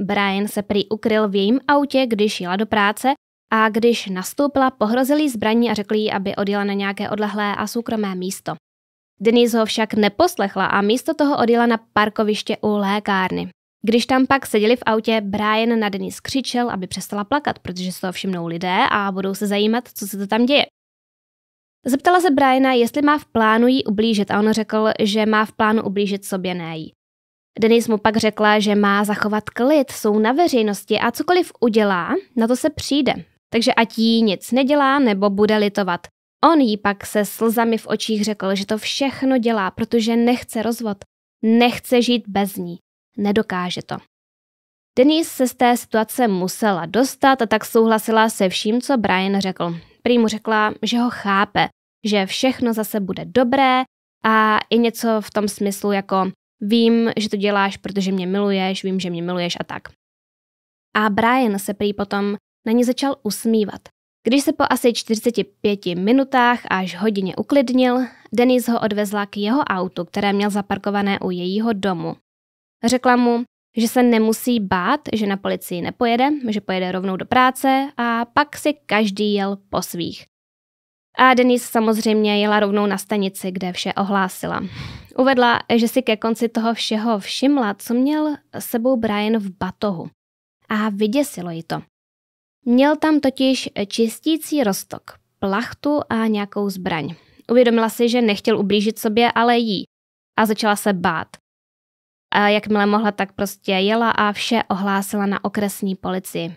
Brian se prý ukryl v jejím autě, když jela do práce a když nastoupila, pohrozil jí zbraní a řekl jí, aby odjela na nějaké odlehlé a soukromé místo. Denise ho však neposlechla a místo toho odjela na parkoviště u lékárny. Když tam pak seděli v autě, Brian na Denise křičel, aby přestala plakat, protože se toho všimnou lidé a budou se zajímat, co se to tam děje. Zeptala se Briana, jestli má v plánu jí ublížit a on řekl, že má v plánu ublížit sobě, ne jí. Denis mu pak řekla, že má zachovat klid, jsou na veřejnosti a cokoliv udělá, na to se přijde. Takže ať jí nic nedělá nebo bude litovat. On jí pak se slzami v očích řekl, že to všechno dělá, protože nechce rozvod, nechce žít bez ní, nedokáže to. Denise se z té situace musela dostat a tak souhlasila se vším, co Brian řekl. Prý mu řekla, že ho chápe, že všechno zase bude dobré a i něco v tom smyslu jako Vím, že to děláš, protože mě miluješ, vím, že mě miluješ a tak. A Brian se prý potom na ně začal usmívat. Když se po asi 45 minutách až hodině uklidnil, Denis ho odvezla k jeho autu, které měl zaparkované u jejího domu. Řekla mu, že se nemusí bát, že na policii nepojede, že pojede rovnou do práce a pak si každý jel po svých. A Denise samozřejmě jela rovnou na stanici, kde vše ohlásila. Uvedla, že si ke konci toho všeho všimla, co měl sebou Brian v batohu. A vyděsilo ji to. Měl tam totiž čistící roztok, plachtu a nějakou zbraň. Uvědomila si, že nechtěl ublížit sobě, ale jí. A začala se bát. A jakmile mohla, tak prostě jela a vše ohlásila na okresní policii.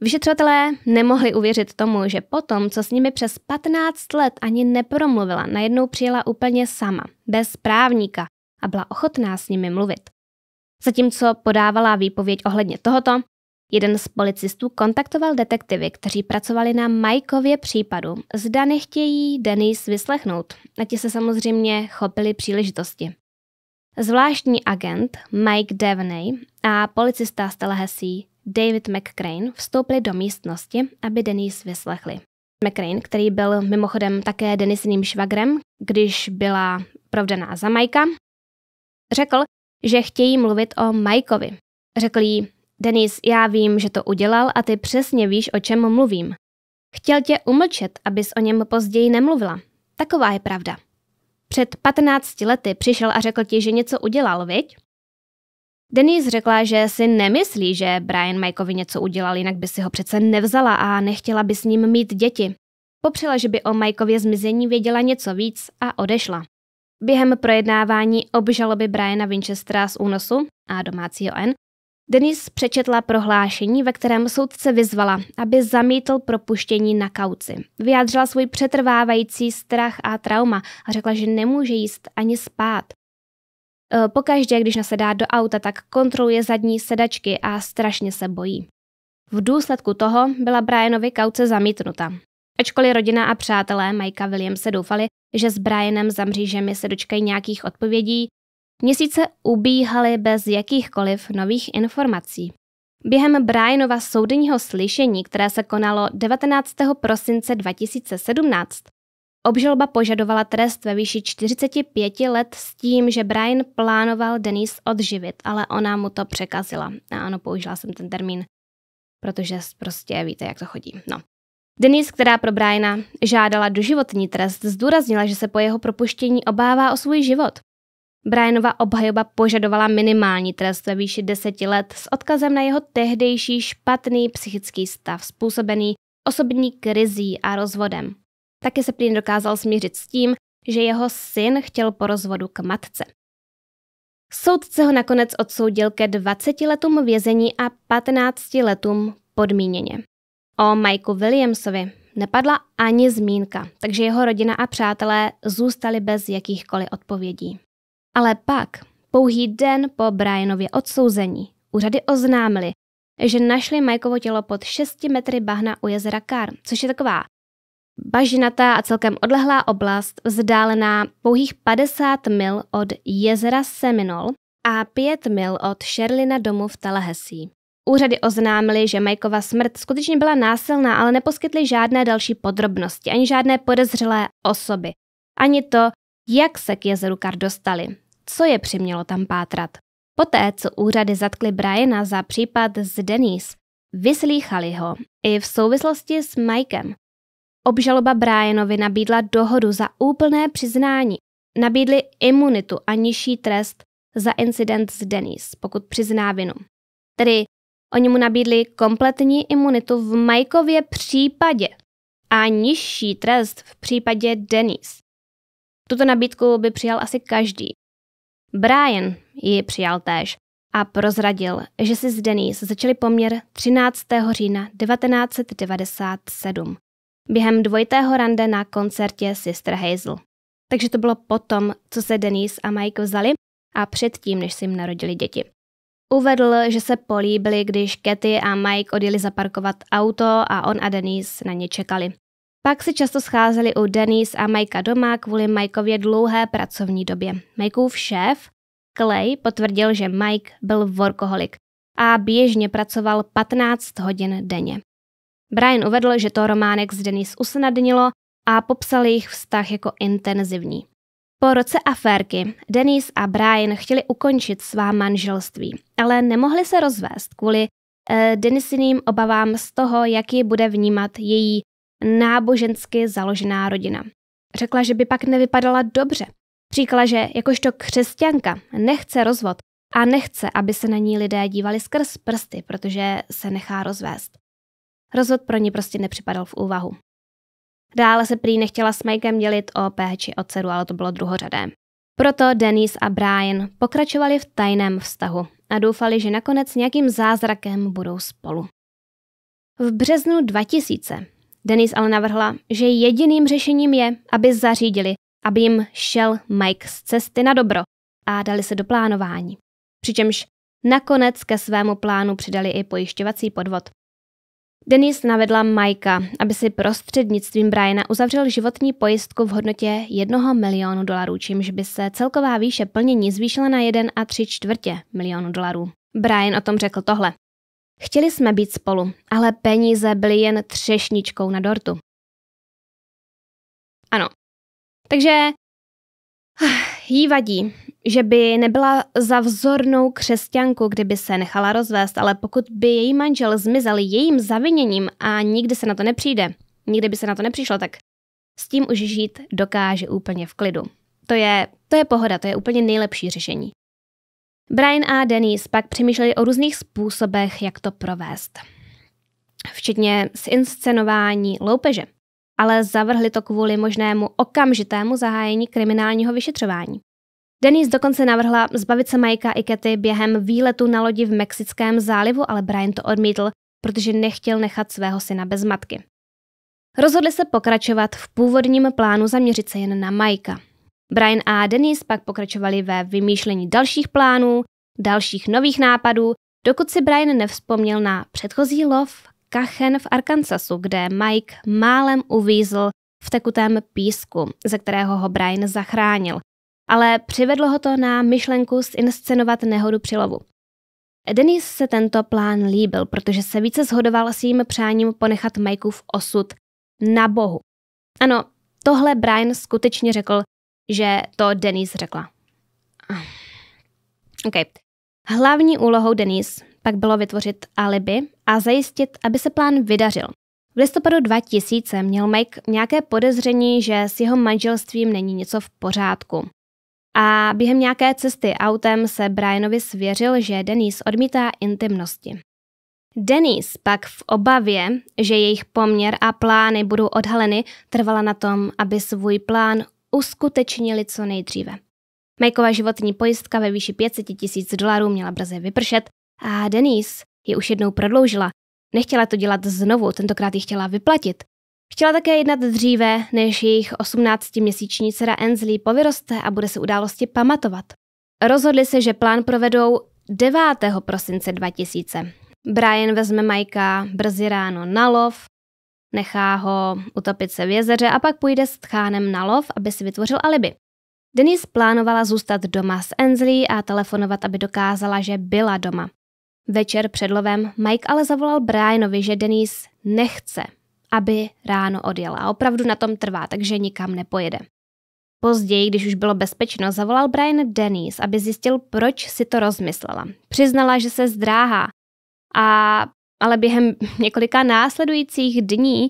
Vyšetřovatelé nemohli uvěřit tomu, že potom, co s nimi přes 15 let ani nepromluvila, najednou přijela úplně sama, bez právníka a byla ochotná s nimi mluvit. Zatímco podávala výpověď ohledně tohoto, jeden z policistů kontaktoval detektivy, kteří pracovali na Majkově případu. Zda nechtějí Denise vyslechnout a ti se samozřejmě chopili příležitosti. Zvláštní agent Mike Devaney a policista z Tallahassee David McCrane vstoupili do místnosti, aby Denise vyslechli. McCrane, který byl mimochodem také Denisiným švagrem, když byla provdaná za Majka, řekl, že chtějí mluvit o Majkovi. Řekl jí, Denis, já vím, že to udělal a ty přesně víš, o čem mluvím. Chtěl tě umlčet, abys o něm později nemluvila. Taková je pravda. Před 15 lety přišel a řekl ti, že něco udělal, viď? Denise řekla, že si nemyslí, že Brian Mikeovi něco udělal, jinak by si ho přece nevzala a nechtěla by s ním mít děti. Popřela, že by o Mikeově zmizení věděla něco víc a odešla. Během projednávání obžaloby Briana Winchestera z únosu a domácího N, Denise přečetla prohlášení, ve kterém soudce vyzvala, aby zamítl propuštění na kauci. Vyjádřila svůj přetrvávající strach a trauma a řekla, že nemůže jíst ani spát. Eh, pokaždé, když nasedá do auta, tak kontroluje zadní sedačky a strašně se bojí. V důsledku toho byla Brianovi kauce zamítnuta. Ačkoliv rodina a přátelé Majka se doufali, že s Brianem za mřížemi se dočkají nějakých odpovědí, měsíce ubíhaly bez jakýchkoliv nových informací. Během Brianova soudního slyšení, které se konalo 19. prosince 2017, Obžaloba požadovala trest ve výši 45 let s tím, že Brian plánoval Denise odživit, ale ona mu to překazila. A ano, použila jsem ten termín, protože prostě víte, jak to chodí. No. Denise, která pro Briana žádala doživotní trest, zdůraznila, že se po jeho propuštění obává o svůj život. Brianova obhajoba požadovala minimální trest ve výši 10 let s odkazem na jeho tehdejší špatný psychický stav způsobený osobní krizí a rozvodem. Taky se prý dokázal smířit s tím, že jeho syn chtěl po rozvodu k matce. Soudce ho nakonec odsoudil ke 20 letům vězení a 15 letům podmíněně. O Mikeu Williamsovi nepadla ani zmínka, takže jeho rodina a přátelé zůstali bez jakýchkoliv odpovědí. Ale pak, pouhý den po Brianově odsouzení, úřady oznámili, že našli Mikeovo tělo pod 6 metry bahna u jezera Kar, což je taková bažinatá a celkem odlehlá oblast, vzdálená pouhých 50 mil od jezera Seminol a 5 mil od Sherlina domu v Tallahassee. Úřady oznámily, že Majkova smrt skutečně byla násilná, ale neposkytly žádné další podrobnosti, ani žádné podezřelé osoby, ani to, jak se k jezeru Kar dostali, co je přimělo tam pátrat. Poté, co úřady zatkly Briana za případ z Denise, vyslýchali ho i v souvislosti s Mikem, Obžaloba Brianovi nabídla dohodu za úplné přiznání. Nabídli imunitu a nižší trest za incident s Denise, pokud přizná vinu. Tedy oni mu nabídli kompletní imunitu v Majkově případě a nižší trest v případě Denis. Tuto nabídku by přijal asi každý. Brian ji přijal též a prozradil, že si s Denise začali poměr 13. října 1997 během dvojitého rande na koncertě Sister Hazel. Takže to bylo potom, co se Denise a Mike vzali a předtím, než si jim narodili děti. Uvedl, že se políbili, když Katy a Mike odjeli zaparkovat auto a on a Denise na ně čekali. Pak se často scházeli u Denise a Mikea doma kvůli Mikeově dlouhé pracovní době. Mikeův šéf, Clay, potvrdil, že Mike byl workoholik a běžně pracoval 15 hodin denně. Brian uvedl, že to románek s Denise usnadnilo a popsal jejich vztah jako intenzivní. Po roce aférky Denise a Brian chtěli ukončit svá manželství, ale nemohli se rozvést kvůli eh, Denisiným obavám z toho, jak ji bude vnímat její nábožensky založená rodina. Řekla, že by pak nevypadala dobře. Říkala, že jakožto křesťanka nechce rozvod a nechce, aby se na ní lidé dívali skrz prsty, protože se nechá rozvést. Rozvod pro ní prostě nepřipadal v úvahu. Dále se prý nechtěla s Mikem dělit o péči o dceru, ale to bylo druhořadé. Proto Denise a Brian pokračovali v tajném vztahu a doufali, že nakonec nějakým zázrakem budou spolu. V březnu 2000 Denise ale navrhla, že jediným řešením je, aby zařídili, aby jim šel Mike z cesty na dobro a dali se do plánování. Přičemž nakonec ke svému plánu přidali i pojišťovací podvod, Denise navedla Majka, aby si prostřednictvím Briana uzavřel životní pojistku v hodnotě 1 milionu dolarů, čímž by se celková výše plnění zvýšila na 1 a 3 čtvrtě milionu dolarů. Brian o tom řekl tohle. Chtěli jsme být spolu, ale peníze byly jen třešničkou na dortu. Ano. Takže jí vadí, že by nebyla za vzornou křesťanku, kdyby se nechala rozvést, ale pokud by její manžel zmizel jejím zaviněním a nikdy se na to nepřijde, nikdy by se na to nepřišlo, tak s tím už žít dokáže úplně v klidu. To je, to je pohoda, to je úplně nejlepší řešení. Brian a Denise pak přemýšleli o různých způsobech, jak to provést. Včetně inscenování loupeže. Ale zavrhli to kvůli možnému okamžitému zahájení kriminálního vyšetřování. Denise dokonce navrhla zbavit se Majka i Kety během výletu na lodi v Mexickém zálivu, ale Brian to odmítl, protože nechtěl nechat svého syna bez matky. Rozhodli se pokračovat v původním plánu zaměřit se jen na Majka. Brian a Denise pak pokračovali ve vymýšlení dalších plánů, dalších nových nápadů, dokud si Brian nevzpomněl na předchozí lov Kachen v Arkansasu, kde Mike málem uvízl v tekutém písku, ze kterého ho Brian zachránil ale přivedlo ho to na myšlenku zinscenovat nehodu při lovu. Denis se tento plán líbil, protože se více zhodoval s jím přáním ponechat Mikeův osud na bohu. Ano, tohle Brian skutečně řekl, že to Denis řekla. Okay. Hlavní úlohou Denis pak bylo vytvořit alibi a zajistit, aby se plán vydařil. V listopadu 2000 měl Mike nějaké podezření, že s jeho manželstvím není něco v pořádku a během nějaké cesty autem se Brianovi svěřil, že Denise odmítá intimnosti. Denise pak v obavě, že jejich poměr a plány budou odhaleny, trvala na tom, aby svůj plán uskutečnili co nejdříve. Majkova životní pojistka ve výši 500 tisíc dolarů měla brzy vypršet a Denise ji už jednou prodloužila. Nechtěla to dělat znovu, tentokrát ji chtěla vyplatit, Chtěla také jednat dříve, než jejich 18-měsíční dcera Ensley povyroste a bude se události pamatovat. Rozhodli se, že plán provedou 9. prosince 2000. Brian vezme Majka brzy ráno na lov, nechá ho utopit se v jezeře a pak půjde s tchánem na lov, aby si vytvořil alibi. Denise plánovala zůstat doma s Ensley a telefonovat, aby dokázala, že byla doma. Večer před lovem Mike ale zavolal Brianovi, že Denise nechce aby ráno odjela. A opravdu na tom trvá, takže nikam nepojede. Později, když už bylo bezpečno, zavolal Brian Dennis, aby zjistil, proč si to rozmyslela. Přiznala, že se zdráhá, a, ale během několika následujících dní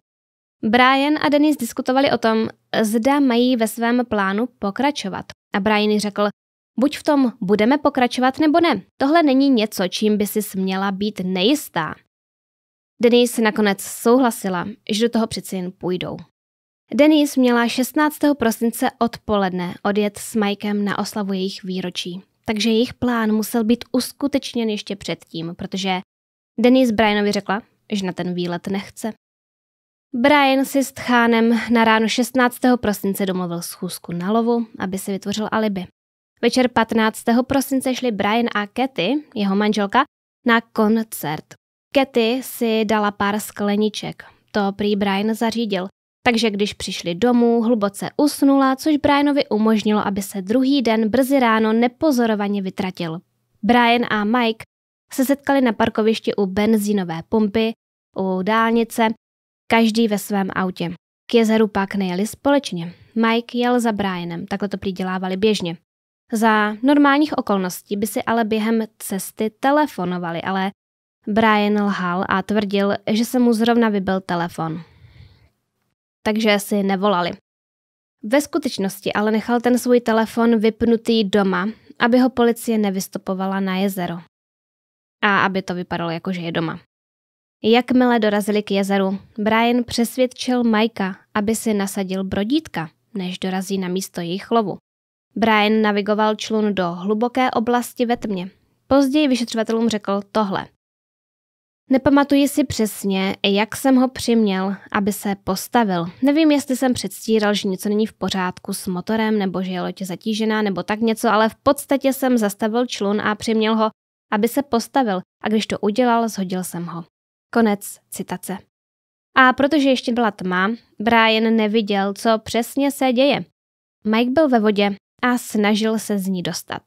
Brian a Dennis diskutovali o tom, zda mají ve svém plánu pokračovat. A Brian řekl, buď v tom budeme pokračovat nebo ne. Tohle není něco, čím by si směla být nejistá. Denise nakonec souhlasila, že do toho přeci jen půjdou. Denise měla 16. prosince odpoledne odjet s Mikem na oslavu jejich výročí, takže jejich plán musel být uskutečněn ještě předtím, protože Denise Brianovi řekla, že na ten výlet nechce. Brian si s Tchánem na ráno 16. prosince domluvil schůzku na lovu, aby si vytvořil alibi. Večer 15. prosince šli Brian a Katy, jeho manželka, na koncert, Kety si dala pár skleniček, to prý Brian zařídil, takže když přišli domů, hluboce usnula, což Brianovi umožnilo, aby se druhý den brzy ráno nepozorovaně vytratil. Brian a Mike se setkali na parkovišti u benzínové pumpy, u dálnice, každý ve svém autě. K jezeru pak nejeli společně. Mike jel za Brianem, takhle to přidělávali běžně. Za normálních okolností by si ale během cesty telefonovali, ale Brian lhal a tvrdil, že se mu zrovna vybil telefon. Takže si nevolali. Ve skutečnosti ale nechal ten svůj telefon vypnutý doma, aby ho policie nevystopovala na jezero. A aby to vypadalo jako, že je doma. Jakmile dorazili k jezeru, Brian přesvědčil Majka, aby si nasadil brodítka, než dorazí na místo jejich lovu. Brian navigoval člun do hluboké oblasti ve tmě. Později vyšetřovatelům řekl tohle. Nepamatuji si přesně, jak jsem ho přiměl, aby se postavil. Nevím, jestli jsem předstíral, že něco není v pořádku s motorem, nebo že je loď zatížená, nebo tak něco, ale v podstatě jsem zastavil člun a přiměl ho, aby se postavil a když to udělal, zhodil jsem ho. Konec citace. A protože ještě byla tma, Brian neviděl, co přesně se děje. Mike byl ve vodě a snažil se z ní dostat.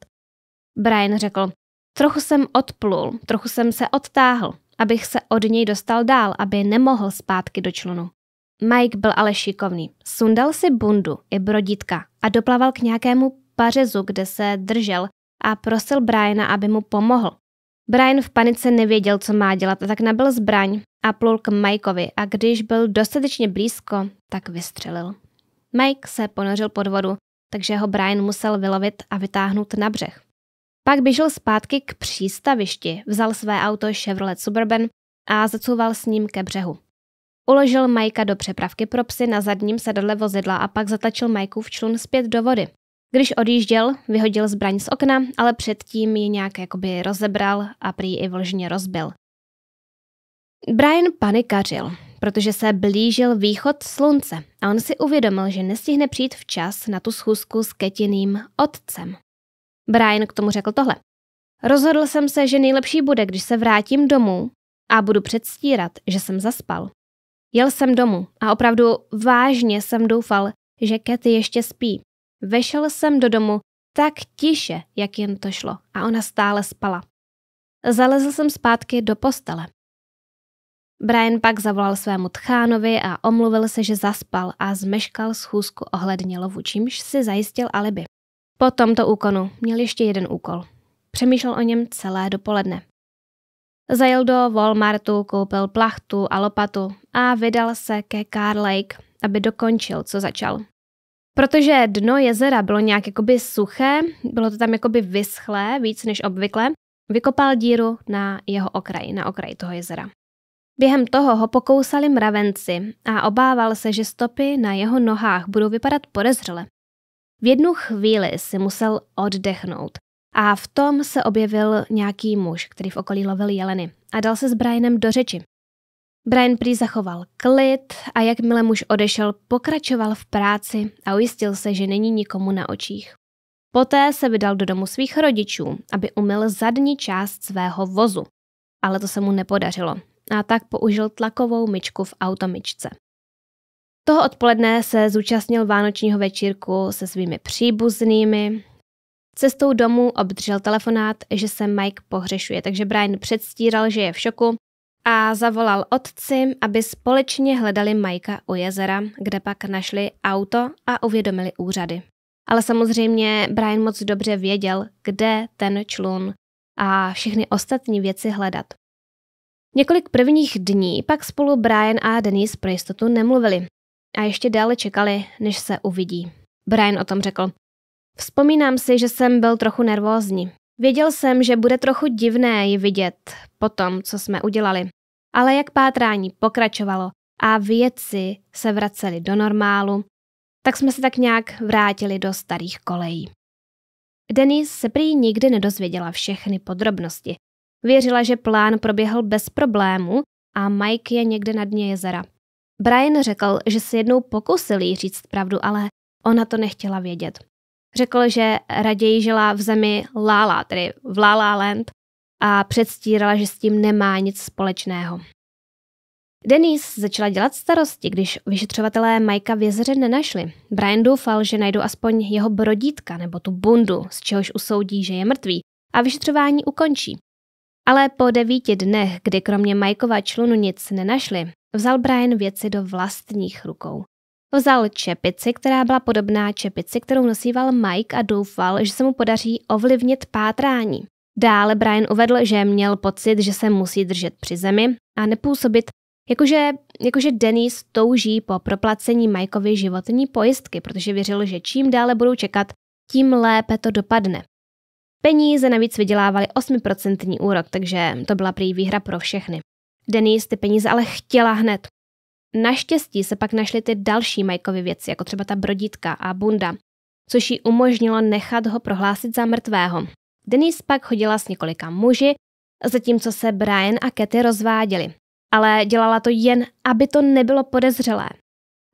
Brian řekl, trochu jsem odplul, trochu jsem se odtáhl abych se od něj dostal dál, aby nemohl zpátky do člunu. Mike byl ale šikovný. Sundal si bundu i broditka a doplaval k nějakému pařezu, kde se držel a prosil Briana, aby mu pomohl. Brian v panice nevěděl, co má dělat, tak nabil zbraň a plul k Mikeovi a když byl dostatečně blízko, tak vystřelil. Mike se ponořil pod vodu, takže ho Brian musel vylovit a vytáhnout na břeh. Pak běžel zpátky k přístavišti, vzal své auto Chevrolet Suburban a zacouval s ním ke břehu. Uložil Majka do přepravky pro psy na zadním sedadle vozidla a pak zatačil Majku v člun zpět do vody. Když odjížděl, vyhodil zbraň z okna, ale předtím ji nějak jakoby rozebral a prý i vlžně rozbil. Brian panikařil, protože se blížil východ slunce a on si uvědomil, že nestihne přijít včas na tu schůzku s Ketiným otcem. Brian k tomu řekl tohle. Rozhodl jsem se, že nejlepší bude, když se vrátím domů a budu předstírat, že jsem zaspal. Jel jsem domů a opravdu vážně jsem doufal, že Kathy ještě spí. Vešel jsem do domu tak tiše, jak jen to šlo a ona stále spala. Zalezl jsem zpátky do postele. Brian pak zavolal svému tchánovi a omluvil se, že zaspal a zmeškal schůzku ohledně lovu, čímž si zajistil alibi. Po tomto úkonu měl ještě jeden úkol. Přemýšlel o něm celé dopoledne. Zajel do Walmartu, koupil plachtu a lopatu a vydal se ke Car Lake, aby dokončil, co začal. Protože dno jezera bylo nějak jakoby suché, bylo to tam jakoby vyschlé, víc než obvykle, vykopal díru na jeho okraj, na okraj toho jezera. Během toho ho pokousali mravenci a obával se, že stopy na jeho nohách budou vypadat podezřele, v jednu chvíli si musel oddechnout a v tom se objevil nějaký muž, který v okolí lovil jeleny a dal se s Brianem do řeči. Brian prý zachoval klid a jakmile muž odešel, pokračoval v práci a ujistil se, že není nikomu na očích. Poté se vydal do domu svých rodičů, aby umyl zadní část svého vozu. Ale to se mu nepodařilo a tak použil tlakovou myčku v automyčce. Toho odpoledne se zúčastnil vánočního večírku se svými příbuznými. Cestou domů obdržel telefonát, že se Mike pohřešuje, takže Brian předstíral, že je v šoku a zavolal otci, aby společně hledali Majka u jezera, kde pak našli auto a uvědomili úřady. Ale samozřejmě Brian moc dobře věděl, kde ten člun a všechny ostatní věci hledat. Několik prvních dní pak spolu Brian a Denise pro jistotu nemluvili a ještě déle čekali, než se uvidí. Brian o tom řekl. Vzpomínám si, že jsem byl trochu nervózní. Věděl jsem, že bude trochu divné ji vidět po tom, co jsme udělali. Ale jak pátrání pokračovalo a věci se vracely do normálu, tak jsme se tak nějak vrátili do starých kolejí. Denise se prý nikdy nedozvěděla všechny podrobnosti. Věřila, že plán proběhl bez problému a Mike je někde na dně jezera. Brian řekl, že se jednou pokusil jí říct pravdu, ale ona to nechtěla vědět. Řekl, že raději žila v zemi Lala, tedy v Lala Land, a předstírala, že s tím nemá nic společného. Denise začala dělat starosti, když vyšetřovatelé Majka v jezeře nenašli. Brian doufal, že najdou aspoň jeho brodítka nebo tu bundu, z čehož usoudí, že je mrtvý, a vyšetřování ukončí. Ale po devíti dnech, kdy kromě Majkova člunu nic nenašli, vzal Brian věci do vlastních rukou. Vzal čepici, která byla podobná čepici, kterou nosíval Mike a doufal, že se mu podaří ovlivnit pátrání. Dále Brian uvedl, že měl pocit, že se musí držet při zemi a nepůsobit, jakože, jakože Denis touží po proplacení Mikeovi životní pojistky, protože věřil, že čím dále budou čekat, tím lépe to dopadne. Peníze navíc vydělávaly 8% úrok, takže to byla prý výhra pro všechny. Denise ty peníze ale chtěla hned. Naštěstí se pak našly ty další Majkovy věci, jako třeba ta brodítka a bunda, což jí umožnilo nechat ho prohlásit za mrtvého. Denise pak chodila s několika muži, zatímco se Brian a Katy rozváděli. Ale dělala to jen, aby to nebylo podezřelé.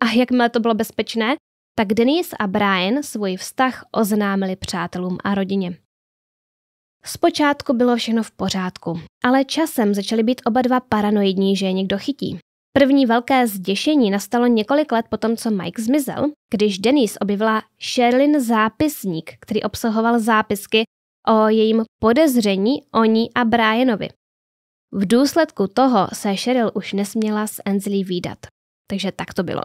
A jakmile to bylo bezpečné, tak Denise a Brian svůj vztah oznámili přátelům a rodině. Zpočátku bylo všechno v pořádku, ale časem začali být oba dva paranoidní, že je někdo chytí. První velké zděšení nastalo několik let potom, co Mike zmizel, když Denise objevila Sherlyn zápisník, který obsahoval zápisky o jejím podezření o ní a Brianovi. V důsledku toho se Sheryl už nesměla s Ensley výdat. Takže tak to bylo.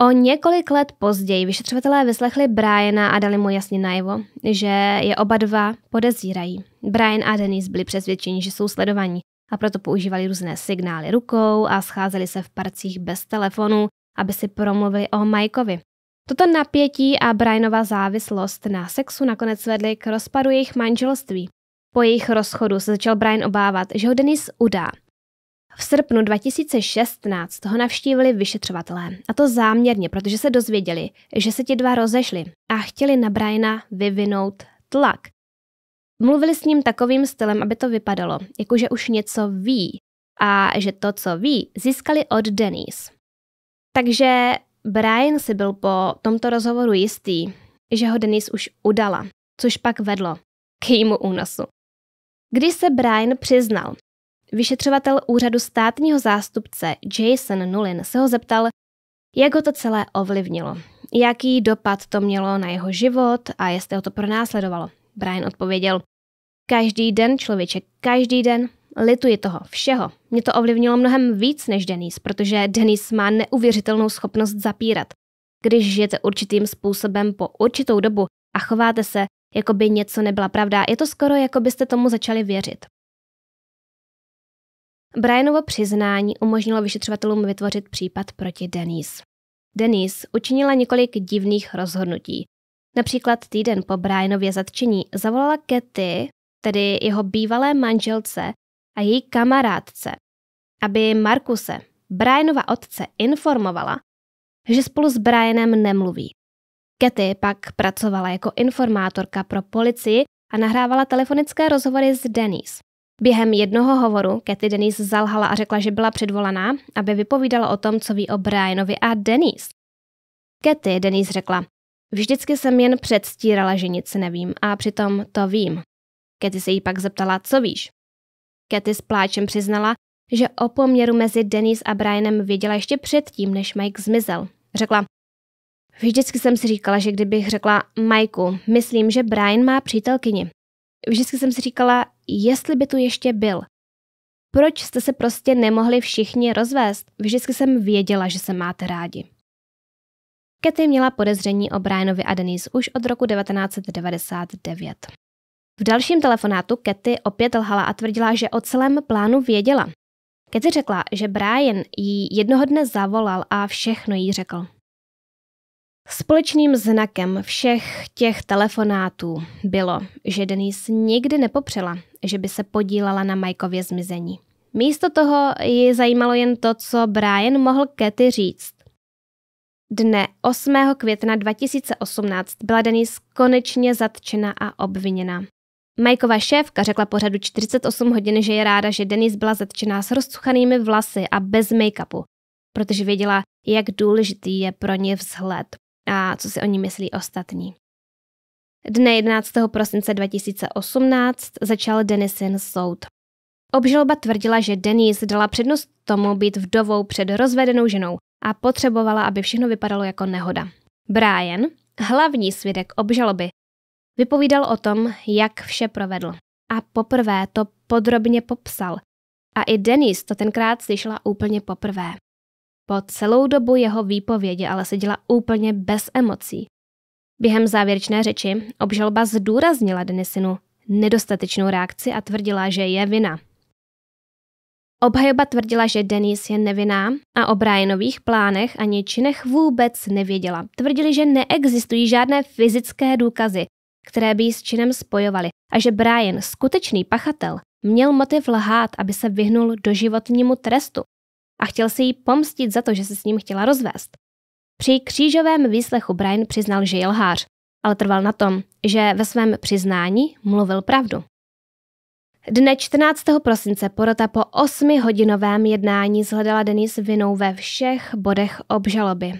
O několik let později vyšetřovatelé vyslechli Briana a dali mu jasně najevo, že je oba dva podezírají. Brian a Denise byli přesvědčeni, že jsou sledovaní a proto používali různé signály rukou a scházeli se v parcích bez telefonu, aby si promluvili o Mikeovi. Toto napětí a Brianova závislost na sexu nakonec vedly k rozpadu jejich manželství. Po jejich rozchodu se začal Brian obávat, že ho Denise udá v srpnu 2016 ho navštívili vyšetřovatelé, a to záměrně, protože se dozvěděli, že se ti dva rozešli a chtěli na Briana vyvinout tlak. Mluvili s ním takovým stylem, aby to vypadalo, jakože už něco ví a že to, co ví, získali od Denise. Takže Brian si byl po tomto rozhovoru jistý, že ho Denise už udala, což pak vedlo k jejímu únosu. Když se Brian přiznal, Vyšetřovatel úřadu státního zástupce Jason Nulin se ho zeptal, jak ho to celé ovlivnilo, jaký dopad to mělo na jeho život a jestli ho to pronásledovalo. Brian odpověděl, každý den člověče, každý den, lituji toho, všeho. Mě to ovlivnilo mnohem víc než Denis, protože Denis má neuvěřitelnou schopnost zapírat. Když žijete určitým způsobem po určitou dobu a chováte se, jako by něco nebyla pravda, je to skoro, jako byste tomu začali věřit. Brianovo přiznání umožnilo vyšetřovatelům vytvořit případ proti Denise. Denise učinila několik divných rozhodnutí. Například týden po Brianově zatčení zavolala Kety, tedy jeho bývalé manželce a její kamarádce, aby Markuse, Brianova otce, informovala, že spolu s Brianem nemluví. Kety pak pracovala jako informátorka pro policii a nahrávala telefonické rozhovory s Denise. Během jednoho hovoru Kathy Denise zalhala a řekla, že byla předvolaná, aby vypovídala o tom, co ví o Brianovi a Denise. Kathy Denise řekla, vždycky jsem jen předstírala, že nic nevím a přitom to vím. Kathy se jí pak zeptala, co víš. Kathy s pláčem přiznala, že o poměru mezi Denise a Brianem věděla ještě předtím, než Mike zmizel. Řekla, vždycky jsem si říkala, že kdybych řekla Mikeu, myslím, že Brian má přítelkyni, vždycky jsem si říkala, jestli by tu ještě byl. Proč jste se prostě nemohli všichni rozvést? Vždycky jsem věděla, že se máte rádi. Kety měla podezření o Brianovi a Denise už od roku 1999. V dalším telefonátu Kety opět lhala a tvrdila, že o celém plánu věděla. Kety řekla, že Brian jí jednoho dne zavolal a všechno jí řekl. Společným znakem všech těch telefonátů bylo, že Denise nikdy nepopřela, že by se podílala na Majkově zmizení. Místo toho ji zajímalo jen to, co Brian mohl Katy říct. Dne 8. května 2018 byla Denise konečně zatčena a obviněna. Majkova šéfka řekla pořadu 48 hodin, že je ráda, že Denise byla zatčená s rozcuchanými vlasy a bez make-upu, protože věděla, jak důležitý je pro ně vzhled a co si o ní myslí ostatní. Dne 11. prosince 2018 začal Denisin soud. Obžaloba tvrdila, že Denise dala přednost tomu být vdovou před rozvedenou ženou a potřebovala, aby všechno vypadalo jako nehoda. Brian, hlavní svědek obžaloby, vypovídal o tom, jak vše provedl. A poprvé to podrobně popsal. A i Denise to tenkrát slyšela úplně poprvé. Po celou dobu jeho výpovědi ale seděla úplně bez emocí. Během závěrečné řeči obžalba zdůraznila Denisinu nedostatečnou reakci a tvrdila, že je vina. Obhajoba tvrdila, že Denis je nevinná a o Brianových plánech ani činech vůbec nevěděla. Tvrdili, že neexistují žádné fyzické důkazy, které by ji s činem spojovaly a že Brian, skutečný pachatel, měl motiv lhát, aby se vyhnul do životnímu trestu a chtěl se jí pomstit za to, že se s ním chtěla rozvést. Při křížovém výslechu Brian přiznal, že je lhář, ale trval na tom, že ve svém přiznání mluvil pravdu. Dne 14. prosince porota po 8-hodinovém jednání zhledala Denis vinou ve všech bodech obžaloby.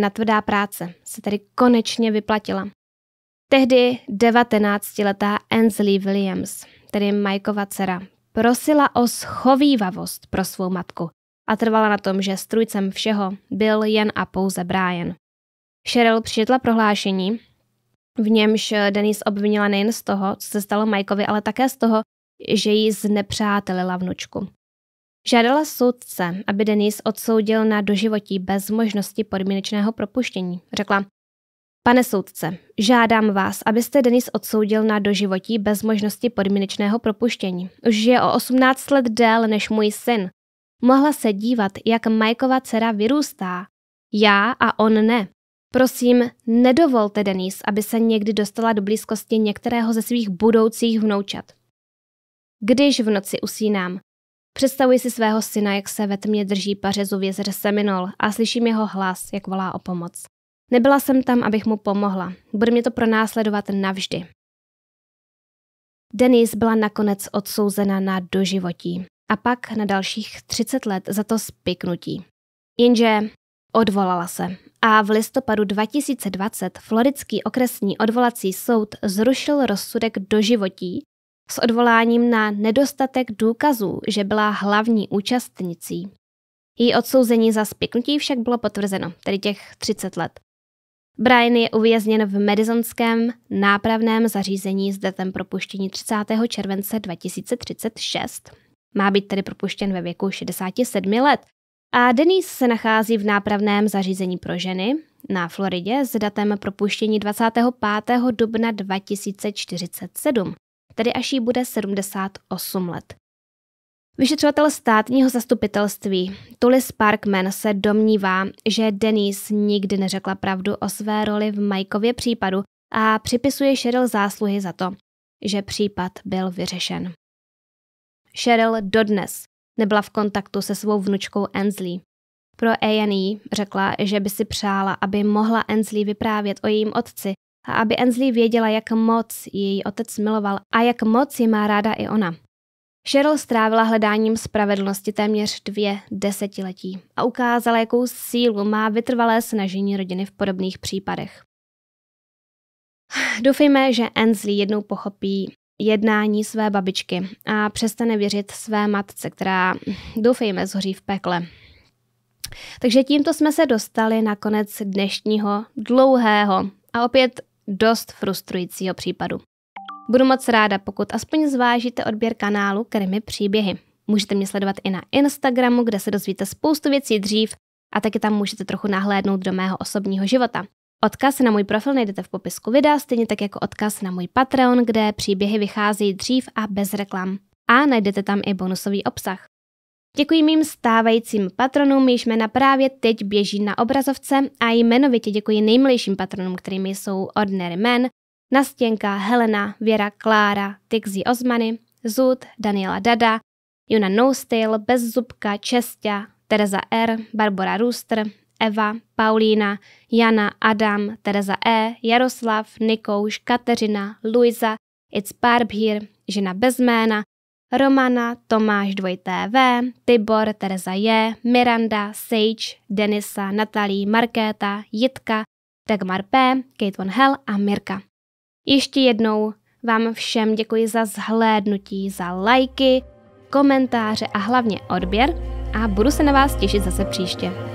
na tvrdá práce se tedy konečně vyplatila. Tehdy 19-letá Ansley Williams, tedy Majkova dcera, prosila o schovývavost pro svou matku a trvala na tom, že strujcem všeho byl jen a pouze Brian. Cheryl přišetla prohlášení, v němž Denise obvinila nejen z toho, co se stalo Mikeovi, ale také z toho, že jí znepřátelila vnučku. Žádala soudce, aby Denise odsoudil na doživotí bez možnosti podmínečného propuštění. Řekla, Pane soudce, žádám vás, abyste Denis odsoudil na doživotí bez možnosti podmínečného propuštění. Už je o 18 let déle než můj syn. Mohla se dívat, jak Majkova dcera vyrůstá. Já a on ne. Prosím, nedovolte Denis, aby se někdy dostala do blízkosti některého ze svých budoucích vnoučat. Když v noci usínám, představuji si svého syna, jak se ve tmě drží pařezu v jezeře Seminol a slyším jeho hlas, jak volá o pomoc. Nebyla jsem tam, abych mu pomohla. Bude mě to pronásledovat navždy. Denise byla nakonec odsouzena na doživotí a pak na dalších 30 let za to spiknutí. Jenže odvolala se a v listopadu 2020 Floridský okresní odvolací soud zrušil rozsudek doživotí s odvoláním na nedostatek důkazů, že byla hlavní účastnicí. Její odsouzení za spiknutí však bylo potvrzeno, tedy těch 30 let. Brian je uvězněn v medizonském nápravném zařízení s datem propuštění 30. července 2036 má být tedy propuštěn ve věku 67 let. A Denis se nachází v nápravném zařízení pro ženy na Floridě s datem propuštění 25. dubna 2047, tedy až jí bude 78 let. Vyšetřovatel státního zastupitelství Tulis Parkman se domnívá, že Denise nikdy neřekla pravdu o své roli v Majkově případu a připisuje Cheryl zásluhy za to, že případ byl vyřešen. Cheryl dodnes nebyla v kontaktu se svou vnučkou Ansley. Pro A&E řekla, že by si přála, aby mohla Ansley vyprávět o jejím otci a aby Ansley věděla, jak moc její otec miloval a jak moc ji má ráda i ona. Cheryl strávila hledáním spravedlnosti téměř dvě desetiletí a ukázala, jakou sílu má vytrvalé snažení rodiny v podobných případech. Doufejme, že Ansley jednou pochopí, jednání své babičky a přestane věřit své matce, která doufejme zhoří v pekle. Takže tímto jsme se dostali na konec dnešního dlouhého a opět dost frustrujícího případu. Budu moc ráda, pokud aspoň zvážíte odběr kanálu Krimi příběhy. Můžete mě sledovat i na Instagramu, kde se dozvíte spoustu věcí dřív a taky tam můžete trochu nahlédnout do mého osobního života. Odkaz na můj profil najdete v popisku videa, stejně tak jako odkaz na můj Patreon, kde příběhy vycházejí dřív a bez reklam. A najdete tam i bonusový obsah. Děkuji mým stávajícím patronům, jejichž jména právě teď běží na obrazovce a jmenovitě děkuji nejmilejším patronům, kterými jsou Ordinary Men, Nastěnka, Helena, Věra, Klára, Tixi Osmany, Zud, Daniela Dada, Juna Noustyl, Bezzubka, Čestia, Tereza R., Barbara Rooster, Eva, Paulína, Jana, Adam, Tereza E, Jaroslav, Nikouš, Kateřina, Luisa, It's Barbhir, žena bez jména, Romana, Tomáš 2 V, Tibor, Tereza J, Miranda, Sage, Denisa, Natalí, Markéta, Jitka, Dagmar P, Kate von Hell a Mirka. Ještě jednou vám všem děkuji za zhlédnutí, za lajky, komentáře a hlavně odběr a budu se na vás těšit zase příště.